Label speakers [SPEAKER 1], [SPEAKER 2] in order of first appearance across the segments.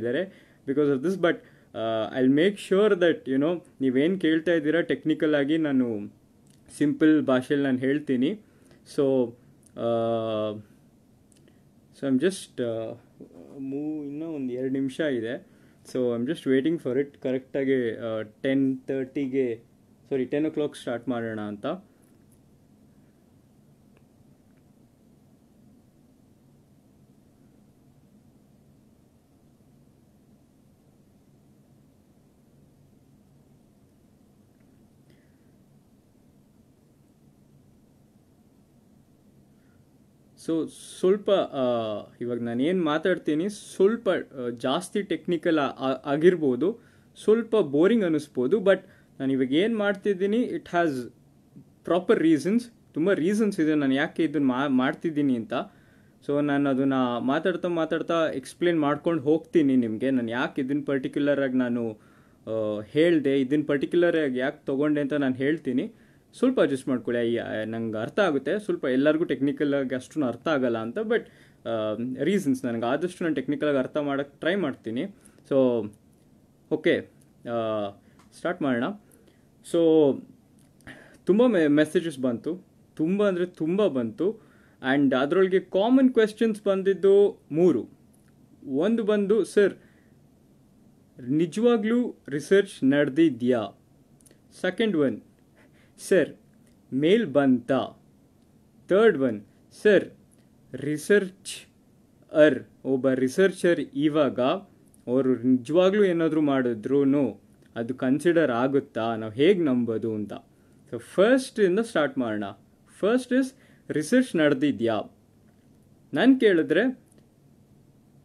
[SPEAKER 1] ಇದ್ದಾರೆ because of this but I make sure that you know ನೀವೇನು ಕೇಳ್ತಾ ಇದ್ದೀರಾ ಟೆಕ್ನಿಕಲ್ ಆಗಿ ನಾನು ಸಿಂಪಲ್ ಭಾಷೆಯಲ್ಲಿ ನಾನು ಹೇಳ್ತೀನಿ ಸೊ ಸೊ ಐಮ್ ಜಸ್ಟ್ ಮೂ ಇನ್ನೂ ಒಂದು ಎರಡು ನಿಮಿಷ ಇದೆ so I'm just waiting for it ಕರೆಕ್ಟಾಗಿ ಟೆನ್ ತರ್ಟಿಗೆ sorry ten o'clock start ಮಾಡೋಣ ಅಂತ ಸೊ ಸ್ವಲ್ಪ ಇವಾಗ ನಾನು ಏನು ಮಾತಾಡ್ತೀನಿ ಸ್ವಲ್ಪ ಜಾಸ್ತಿ ಟೆಕ್ನಿಕಲ್ ಆಗಿರ್ಬೋದು ಸ್ವಲ್ಪ ಬೋರಿಂಗ್ ಅನ್ನಿಸ್ಬೋದು ಬಟ್ ನಾನು ಇವಾಗ ಏನು ಮಾಡ್ತಿದ್ದೀನಿ ಇಟ್ ಹ್ಯಾಸ್ ಪ್ರಾಪರ್ ರೀಸನ್ಸ್ ತುಂಬ ರೀಸನ್ಸ್ ಇದೆ ನಾನು ಯಾಕೆ ಇದನ್ನು ಮಾ ಮಾಡ್ತಿದ್ದೀನಿ ಅಂತ ಸೊ ನಾನು ಅದನ್ನು ಮಾತಾಡ್ತಾ ಮಾತಾಡ್ತಾ ಎಕ್ಸ್ಪ್ಲೇನ್ ಮಾಡ್ಕೊಂಡು ಹೋಗ್ತೀನಿ ನಿಮಗೆ ನಾನು ಯಾಕೆ ಇದನ್ನು ಪರ್ಟಿಕ್ಯುಲರಾಗಿ ನಾನು ಹೇಳಿದೆ ಇದನ್ನು ಪರ್ಟಿಕ್ಯುಲರಾಗಿ ಯಾಕೆ ತೊಗೊಂಡೆ ಅಂತ ನಾನು ಹೇಳ್ತೀನಿ ಸ್ವಲ್ಪ ಅಡ್ಜಸ್ಟ್ ಮಾಡ್ಕೊಳ್ಳಿ ನಂಗೆ ಅರ್ಥ ಆಗುತ್ತೆ ಸ್ವಲ್ಪ ಎಲ್ಲರಿಗೂ ಆಗಿ ಅಷ್ಟು ಅರ್ಥ ಆಗಲ್ಲ ಅಂತ ಬಟ್ ರೀಸನ್ಸ್ ನನಗೆ ಆದಷ್ಟು ನಾನು ಟೆಕ್ನಿಕಲಾಗಿ ಅರ್ಥ ಮಾಡೋಕ್ಕೆ ಟ್ರೈ ಮಾಡ್ತೀನಿ ಸೊ ಓಕೆ ಸ್ಟಾರ್ಟ್ ಮಾಡೋಣ ಸೊ ತುಂಬ ಮೆ ಮೆಸೇಜಸ್ ಬಂತು ತುಂಬ ಅಂದರೆ ತುಂಬ ಬಂತು ಆ್ಯಂಡ್ ಅದರೊಳಗೆ ಕಾಮನ್ ಕ್ವೆಶನ್ಸ್ ಬಂದಿದ್ದು ಮೂರು ಒಂದು ಬಂದು ಸರ್ ನಿಜವಾಗ್ಲೂ ರಿಸರ್ಚ್ ನಡೆದಿದೆಯಾ ಸೆಕೆಂಡ್ ಒನ್ ಸರ್ ಮೇಲ್ ಬಂತ ಥರ್ಡ್ ಒನ್ ಸರ್ ರಿಸರ್ಚ್ ಅರ್ ಒಬ್ಬ ರಿಸರ್ಚರ್ ಇವಾಗ ಅವರು ನಿಜವಾಗ್ಲೂ ಏನಾದರೂ ಮಾಡಿದ್ರು ಅದು ಕನ್ಸಿಡರ್ ಆಗುತ್ತಾ ನಾವು ಹೇಗೆ ನಂಬೋದು ಅಂತ ಸೊ ಫಸ್ಟಿಂದ ಸ್ಟಾರ್ಟ್ ಮಾಡೋಣ ಫಸ್ಟ್ ಇಸ್ ರಿಸರ್ಚ್ ನಡೆದಿದ್ಯಾ ನಾನು ಕೇಳಿದ್ರೆ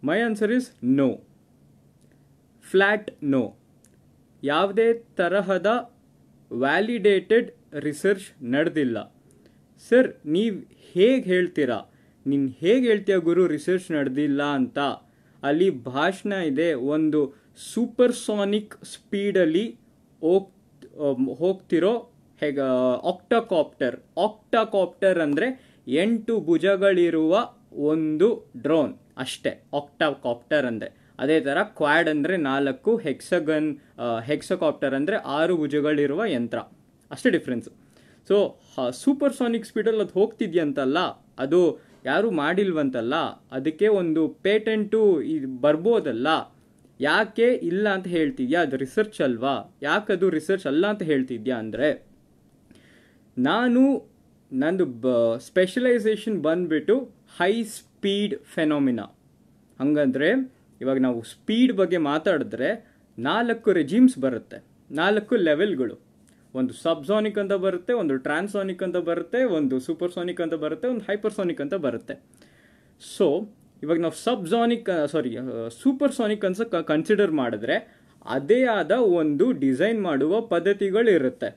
[SPEAKER 1] my answer is no flat no ಯಾವುದೇ ತರಹದ ವ್ಯಾಲಿಡೇಟೆಡ್ ರಿಸರ್ಚ್ ನಡೆದಿಲ್ಲ ಸರ್ ನೀವು ಹೇಗೆ ಹೇಳ್ತೀರಾ ನೀನು ಹೇಗೆ ಹೇಳ್ತೀಯ ಗುರು ರಿಸರ್ಚ್ ನಡೆದಿಲ್ಲ ಅಂತ ಅಲ್ಲಿ ಭಾಷಣ ಇದೆ ಒಂದು ಸೂಪರ್ಸೋನಿಕ್ ಸ್ಪೀಡಲ್ಲಿ ಹೋಗ್ ಹೋಗ್ತಿರೋ ಹೇಗ ಆಕ್ಟಾಕಾಪ್ಟರ್ ಆಕ್ಟಾಕಾಪ್ಟರ್ ಅಂದರೆ ಎಂಟು ಭುಜಗಳಿರುವ ಒಂದು ಡ್ರೋನ್ ಅಷ್ಟೇ ಆಕ್ಟಾಕಾಪ್ಟರ್ ಅಂದರೆ ಅದೇ ಥರ ಕ್ವಾಡ್ ಅಂದರೆ ನಾಲ್ಕು ಹೆಕ್ಸಗನ್ ಹೆಕ್ಸಕಾಪ್ಟರ್ ಅಂದರೆ ಆರು ಭುಜಗಳಿರುವ ಯಂತ್ರ ಅಷ್ಟೇ ಡಿಫ್ರೆನ್ಸು ಸೊ ಸೂಪರ್ ಸಾನಿಕ್ ಸ್ಪೀಡಲ್ಲಿ ಅದು ಹೋಗ್ತಿದ್ಯಂತಲ್ಲ ಅದು ಯಾರು ಮಾಡಿಲ್ವಂತಲ್ಲ ಅದಕ್ಕೆ ಒಂದು ಪೇಟೆಂಟು ಇದು ಬರ್ಬೋದಲ್ಲ ಯಾಕೆ ಇಲ್ಲ ಅಂತ ಹೇಳ್ತಿದ್ಯಾ ಅದು ರಿಸರ್ಚ್ ಅಲ್ವಾ ಯಾಕದು ರಿಸರ್ಚ್ ಅಲ್ಲ ಅಂತ ಹೇಳ್ತಿದ್ಯಾ ಅಂದರೆ ನಾನು ನಂದು ಬ ಸ್ಪೆಷಲೈಸೇಷನ್ ಬಂದುಬಿಟ್ಟು ಹೈ ಸ್ಪೀಡ್ ಫೆನೋಮಿನಾ ಹಂಗಂದರೆ ಇವಾಗ ನಾವು ಸ್ಪೀಡ್ ಬಗ್ಗೆ ಮಾತಾಡಿದ್ರೆ ನಾಲ್ಕು ರೆಜಿಮ್ಸ್ ಬರುತ್ತೆ ನಾಲ್ಕು ಲೆವೆಲ್ಗಳು ಒಂದು ಸಬ್ಸಾನಿಕ್ ಅಂತ ಬರುತ್ತೆ ಒಂದು ಟ್ರಾನ್ಸಾನಿಕ್ ಅಂತ ಬರುತ್ತೆ ಒಂದು ಸೂಪರ್ಸಾನಿಕ್ ಅಂತ ಬರುತ್ತೆ ಒಂದು ಹೈಪರ್ಸಾನಿಕ್ ಅಂತ ಬರುತ್ತೆ ಸೊ ಇವಾಗ ನಾವು ಸಬ್ಸಾನಿಕ್ ಸಾರಿ ಸೂಪರ್ಸಾನಿಕ್ ಅನ್ಸ ಕನ್ಸಿಡರ್ ಮಾಡಿದ್ರೆ ಅದೇ ಆದ ಒಂದು ಡಿಸೈನ್ ಮಾಡುವ ಪದ್ಧತಿಗಳಿರುತ್ತೆ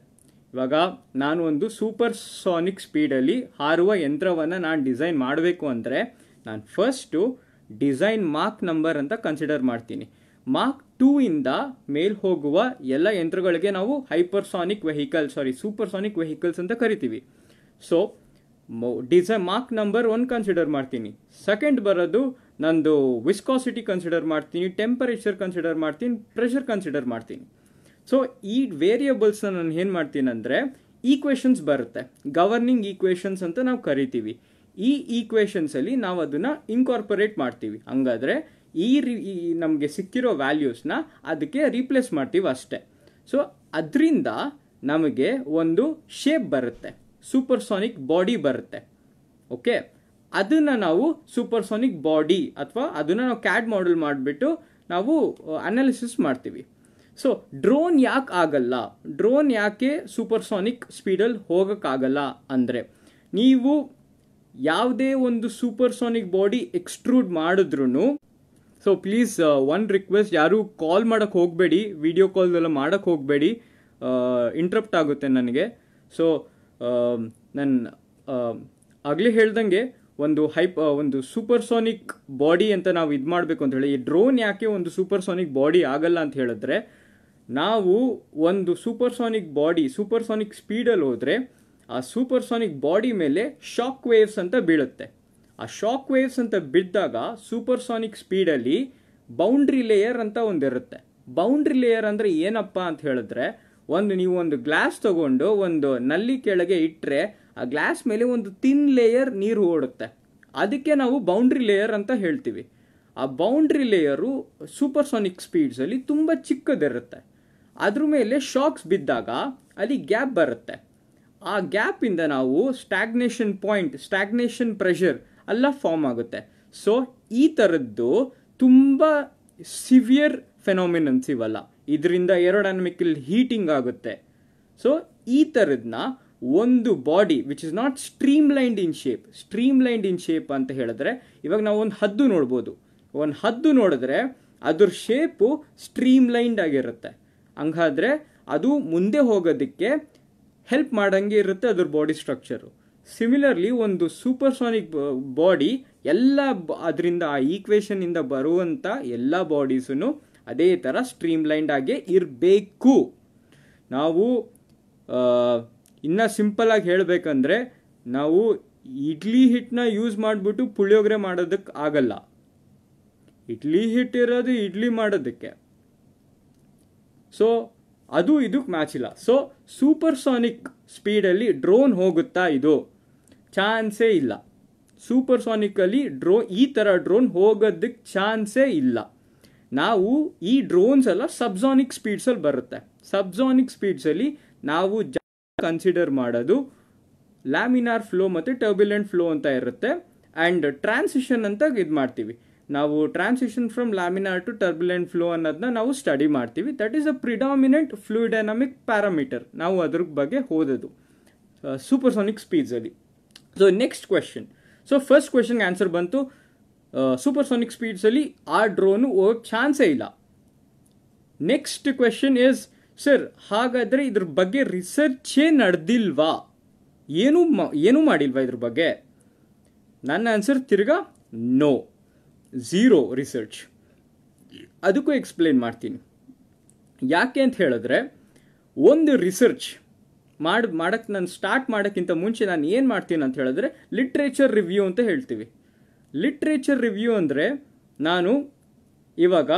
[SPEAKER 1] ಇವಾಗ ನಾನು ಒಂದು ಸೂಪರ್ಸಾನಿಕ್ ಸ್ಪೀಡಲ್ಲಿ ಹಾರುವ ಯಂತ್ರವನ್ನು ನಾನು ಡಿಸೈನ್ ಮಾಡಬೇಕು ಅಂದರೆ ನಾನು ಫಸ್ಟು ಡಿಸೈನ್ ಮಾರ್ಕ್ ನಂಬರ್ ಅಂತ ಕನ್ಸಿಡರ್ ಮಾಡ್ತೀನಿ ಮಾರ್ಕ್ ಟೂ ಇಂದ ಮೇಲ್ ಹೋಗುವ ಎಲ್ಲ ಯಂತ್ರಗಳಿಗೆ ನಾವು hypersonic vehicle sorry supersonic vehicles ಅಂತ ಕರಿತೀವಿ ಸೊ ಡಿಸ ಮಾರ್ಕ್ ನಂಬರ್ ಒನ್ ಕನ್ಸಿಡರ್ ಮಾಡ್ತೀನಿ ಸೆಕೆಂಡ್ ಬರೋದು ನಂದು ವಿಸ್ಕಾಸಿಟಿ ಕನ್ಸಿಡರ್ ಮಾಡ್ತೀನಿ ಟೆಂಪರೇಚರ್ ಕನ್ಸಿಡರ್ ಮಾಡ್ತೀನಿ ಪ್ರೆಷರ್ ಕನ್ಸಿಡರ್ ಮಾಡ್ತೀನಿ ಸೊ ಈ ವೇರಿಯಬಲ್ಸ್ನ ನಾನು ಏನು ಮಾಡ್ತೀನಿ ಅಂದರೆ ಈಕ್ವೇಷನ್ಸ್ ಬರುತ್ತೆ ಗವರ್ನಿಂಗ್ ಈಕ್ವೇಷನ್ಸ್ ಅಂತ ನಾವು ಕರಿತೀವಿ ಈ ಈಕ್ವೇಷನ್ಸಲ್ಲಿ ನಾವು ಅದನ್ನು ಇನ್ಕಾರ್ಪೊರೇಟ್ ಮಾಡ್ತೀವಿ ಹಂಗಾದ್ರೆ ಈ ರೀ ನಮಗೆ ಸಿಕ್ಕಿರೋ ವ್ಯಾಲ್ಯೂಸ್ನ ಅದಕ್ಕೆ ರೀಪ್ಲೇಸ್ ಮಾಡ್ತೀವಿ ಅಷ್ಟೆ ಸೊ ಅದರಿಂದ ನಮಗೆ ಒಂದು ಶೇಪ್ ಬರುತ್ತೆ ಸೂಪರ್ಸೋನಿಕ್ ಬಾಡಿ ಬರುತ್ತೆ ಓಕೆ ಅದನ್ನು ನಾವು ಸೂಪರ್ಸೋನಿಕ್ ಬಾಡಿ ಅಥವಾ ಅದನ್ನು ನಾವು ಕ್ಯಾಡ್ ಮಾಡಲ್ ಮಾಡಿಬಿಟ್ಟು ನಾವು ಅನಾಲಿಸಿಸ್ ಮಾಡ್ತೀವಿ ಸೊ ಡ್ರೋನ್ ಯಾಕೆ ಆಗಲ್ಲ ಡ್ರೋನ್ ಯಾಕೆ ಸೂಪರ್ಸೋನಿಕ್ ಸ್ಪೀಡಲ್ಲಿ ಹೋಗೋಕ್ಕಾಗಲ್ಲ ಅಂದರೆ ನೀವು ಯಾವುದೇ ಒಂದು ಸೂಪರ್ಸೋನಿಕ್ ಬಾಡಿ ಎಕ್ಸ್ಟ್ರೂಡ್ ಮಾಡಿದ್ರೂ ಸೊ ಪ್ಲೀಸ್ ಒನ್ ರಿಕ್ವೆಸ್ಟ್ ಯಾರೂ ಕಾಲ್ ಮಾಡೋಕ್ಕೆ ಹೋಗಬೇಡಿ ವಿಡಿಯೋ ಕಾಲ್ದೆಲ್ಲ ಮಾಡೋಕ್ಕೆ ಹೋಗಬೇಡಿ ಇಂಟ್ರಪ್ಟ್ ಆಗುತ್ತೆ ನನಗೆ ಸೊ ನನ್ನ ಆಗಲೇ ಹೇಳ್ದಂಗೆ ಒಂದು ಹೈಪ್ ಒಂದು ಸೂಪರ್ಸೋನಿಕ್ ಬಾಡಿ ಅಂತ ನಾವು ಇದು ಮಾಡಬೇಕು ಅಂತ ಹೇಳಿ ಈ ಡ್ರೋನ್ ಯಾಕೆ ಒಂದು ಸೂಪರ್ಸೋನಿಕ್ ಬಾಡಿ ಆಗಲ್ಲ ಅಂತ ಹೇಳಿದ್ರೆ ನಾವು ಒಂದು ಸೂಪರ್ಸೋನಿಕ್ ಬಾಡಿ ಸೂಪರ್ಸೋನಿಕ್ ಸ್ಪೀಡಲ್ಲಿ ಹೋದರೆ ಆ ಸೂಪರ್ಸೋನಿಕ್ ಬಾಡಿ ಮೇಲೆ ಶಾಕ್ ವೇವ್ಸ್ ಅಂತ ಬೀಳುತ್ತೆ ಆ ಶಾಕ್ ವೇವ್ಸ್ ಅಂತ ಬಿದ್ದಾಗ ಸೂಪರ್ಸಾನಿಕ್ ಸ್ಪೀಡಲ್ಲಿ ಬೌಂಡ್ರಿ ಲೇಯರ್ ಅಂತ ಒಂದಿರುತ್ತೆ ಬೌಂಡ್ರಿ ಲೇಯರ್ ಅಂದರೆ ಏನಪ್ಪ ಅಂತ ಹೇಳಿದ್ರೆ ಒಂದು ನೀವು ಒಂದು ಗ್ಲಾಸ್ ತಗೊಂಡು ಒಂದು ನಲ್ಲಿ ಕೆಳಗೆ ಇಟ್ಟರೆ ಆ ಗ್ಲಾಸ್ ಮೇಲೆ ಒಂದು ತಿನ್ ಲೇಯರ್ ನೀರು ಓಡುತ್ತೆ ಅದಕ್ಕೆ ನಾವು ಬೌಂಡ್ರಿ ಲೇಯರ್ ಅಂತ ಹೇಳ್ತೀವಿ ಆ ಬೌಂಡ್ರಿ ಲೇಯರು ಸೂಪರ್ಸಾನಿಕ್ ಸ್ಪೀಡ್ಸಲ್ಲಿ ತುಂಬ ಚಿಕ್ಕದಿರುತ್ತೆ ಅದ್ರ ಮೇಲೆ ಶಾಕ್ಸ್ ಬಿದ್ದಾಗ ಅಲ್ಲಿ ಗ್ಯಾಪ್ ಬರುತ್ತೆ ಆ ಗ್ಯಾಪಿಂದ ನಾವು ಸ್ಟ್ಯಾಗ್ನೇಷನ್ ಪಾಯಿಂಟ್ ಸ್ಟ್ಯಾಗ್ನೇಷನ್ ಪ್ರೆಷರ್ ಅಲ್ಲ ಫಾರ್ಮ್ ಆಗುತ್ತೆ ಸೊ ಈ ಥರದ್ದು ತುಂಬ ಸಿವಿಯರ್ ಫೆನೋಮಿನ್ ಇವಲ್ಲ ಇದರಿಂದ ಏರೋಡೈನಮಿಕಲ್ ಹೀಟಿಂಗ್ ಆಗುತ್ತೆ ಸೊ ಈ ಥರದನ್ನ ಒಂದು body which is not streamlined in shape streamlined in shape ಅಂತ ಹೇಳಿದ್ರೆ ಇವಾಗ ನಾವು ಒಂದು ಹದ್ದು ನೋಡ್ಬೋದು ಒಂದು ಹದ್ದು ನೋಡಿದ್ರೆ ಅದ್ರ ಶೇಪು ಸ್ಟ್ರೀಮ್ ಲೈನ್ಡ್ ಆಗಿರುತ್ತೆ ಹಂಗಾದ್ರೆ ಅದು ಮುಂದೆ ಹೋಗೋದಕ್ಕೆ ಹೆಲ್ಪ್ ಮಾಡಂಗೆ ಇರುತ್ತೆ ಅದ್ರ ಬಾಡಿ ಸ್ಟ್ರಕ್ಚರು ಸಿಮಿಲರ್ಲಿ ಒಂದು ಸೂಪರ್ಸಾನಿಕ್ ಬಾಡಿ ಎಲ್ಲ ಅದರಿಂದ ಆ ಈಕ್ವೇಷನಿಂದ ಬರುವಂಥ ಎಲ್ಲ ಬಾಡೀಸೂ ಅದೇ ಥರ ಸ್ಟ್ರೀಮ್ಲೈನ್ಡ್ ಆಗಿ ಇರಬೇಕು ನಾವು ಇನ್ನು ಸಿಂಪಲಾಗಿ ಹೇಳಬೇಕಂದ್ರೆ ನಾವು ಇಡ್ಲಿ ಹಿಟ್ಟನ್ನ ಯೂಸ್ ಮಾಡಿಬಿಟ್ಟು ಪುಳಿಯೋಗರೆ ಮಾಡೋದಕ್ಕೆ ಆಗಲ್ಲ ಇಡ್ಲಿ ಇರೋದು ಇಡ್ಲಿ ಮಾಡೋದಕ್ಕೆ ಸೊ ಅದು ಇದಕ್ಕೆ ಮ್ಯಾಚ್ ಇಲ್ಲ ಸೊ ಸೂಪರ್ಸಾನಿಕ್ ಸ್ಪೀಡಲ್ಲಿ ಡ್ರೋನ್ ಹೋಗುತ್ತಾ ಇದು ಚಾನ್ಸೇ ಇಲ್ಲ ಸೂಪರ್ ಸೂಪರ್ಸಾನಿಕಲ್ಲಿ ಡ್ರೋ ಈ ಥರ ಡ್ರೋನ್ ಹೋಗೋದಕ್ಕೆ ಚಾನ್ಸೇ ಇಲ್ಲ ನಾವು ಈ ಡ್ರೋನ್ಸ್ ಎಲ್ಲ ಸಬ್ಸಾನಿಕ್ ಸ್ಪೀಡ್ಸಲ್ಲಿ ಬರುತ್ತೆ ಸಬ್ಸಾನಿಕ್ ಸ್ಪೀಡ್ಸಲ್ಲಿ ನಾವು ಕನ್ಸಿಡರ್ ಮಾಡೋದು ಲ್ಯಾಮಿನಾರ್ ಫ್ಲೋ ಮತ್ತು ಟರ್ಬಿಲೆಂಟ್ ಫ್ಲೋ ಅಂತ ಇರುತ್ತೆ ಆ್ಯಂಡ್ ಟ್ರಾನ್ಸಿಷನ್ ಅಂತ ಇದು ಮಾಡ್ತೀವಿ ನಾವು transition from laminar to turbulent flow ಅನ್ನೋದನ್ನ ನಾವು ಸ್ಟಡಿ ಮಾಡ್ತೀವಿ that is a predominant fluid dynamic parameter ನಾವು ಅದ್ರ ಬಗ್ಗೆ ಓದೋದು ಸೂಪರ್ಸೋನಿಕ್ ಸ್ಪೀಡ್ಸಲ್ಲಿ so next question so first ಕ್ವೆಶನ್ಗೆ ಆನ್ಸರ್ ಬಂತು ಸೂಪರ್ಸೋನಿಕ್ ಸ್ಪೀಡ್ಸಲ್ಲಿ ಆ ಡ್ರೋನು ಹೋಗೋಕ್ಕೆ ಚಾನ್ಸೇ ಇಲ್ಲ ನೆಕ್ಸ್ಟ್ ಕ್ವೆಶನ್ ಇಸ್ ಸರ್ ಹಾಗಾದರೆ ಇದ್ರ ಬಗ್ಗೆ ರಿಸರ್ಚೇ ನಡೆದಿಲ್ವಾ ಏನೂ ಏನೂ ಮಾಡಿಲ್ವಾ ಇದ್ರ ಬಗ್ಗೆ ನನ್ನ ಆನ್ಸರ್ ತಿರ್ಗಾ ನೋ ಝೀರೋ ರಿಸರ್ಚ್ ಅದಕ್ಕೂ ಎಕ್ಸ್ಪ್ಲೇನ್ ಮಾಡ್ತೀನಿ ಯಾಕೆ ಅಂತ ಹೇಳಿದ್ರೆ ಒಂದು ರಿಸರ್ಚ್ ಮಾಡಿ ಮಾಡೋಕ್ಕೆ ನಾನು ಸ್ಟಾರ್ಟ್ ಮಾಡೋಕ್ಕಿಂತ ಮುಂಚೆ ನಾನು ಏನು ಮಾಡ್ತೀನಿ ಅಂತ ಹೇಳಿದ್ರೆ ಲಿಟ್ರೇಚರ್ ರಿವ್ಯೂ ಅಂತ ಹೇಳ್ತೀವಿ ಲಿಟ್ರೇಚರ್ ರಿವ್ಯೂ ಅಂದರೆ ನಾನು ಇವಾಗ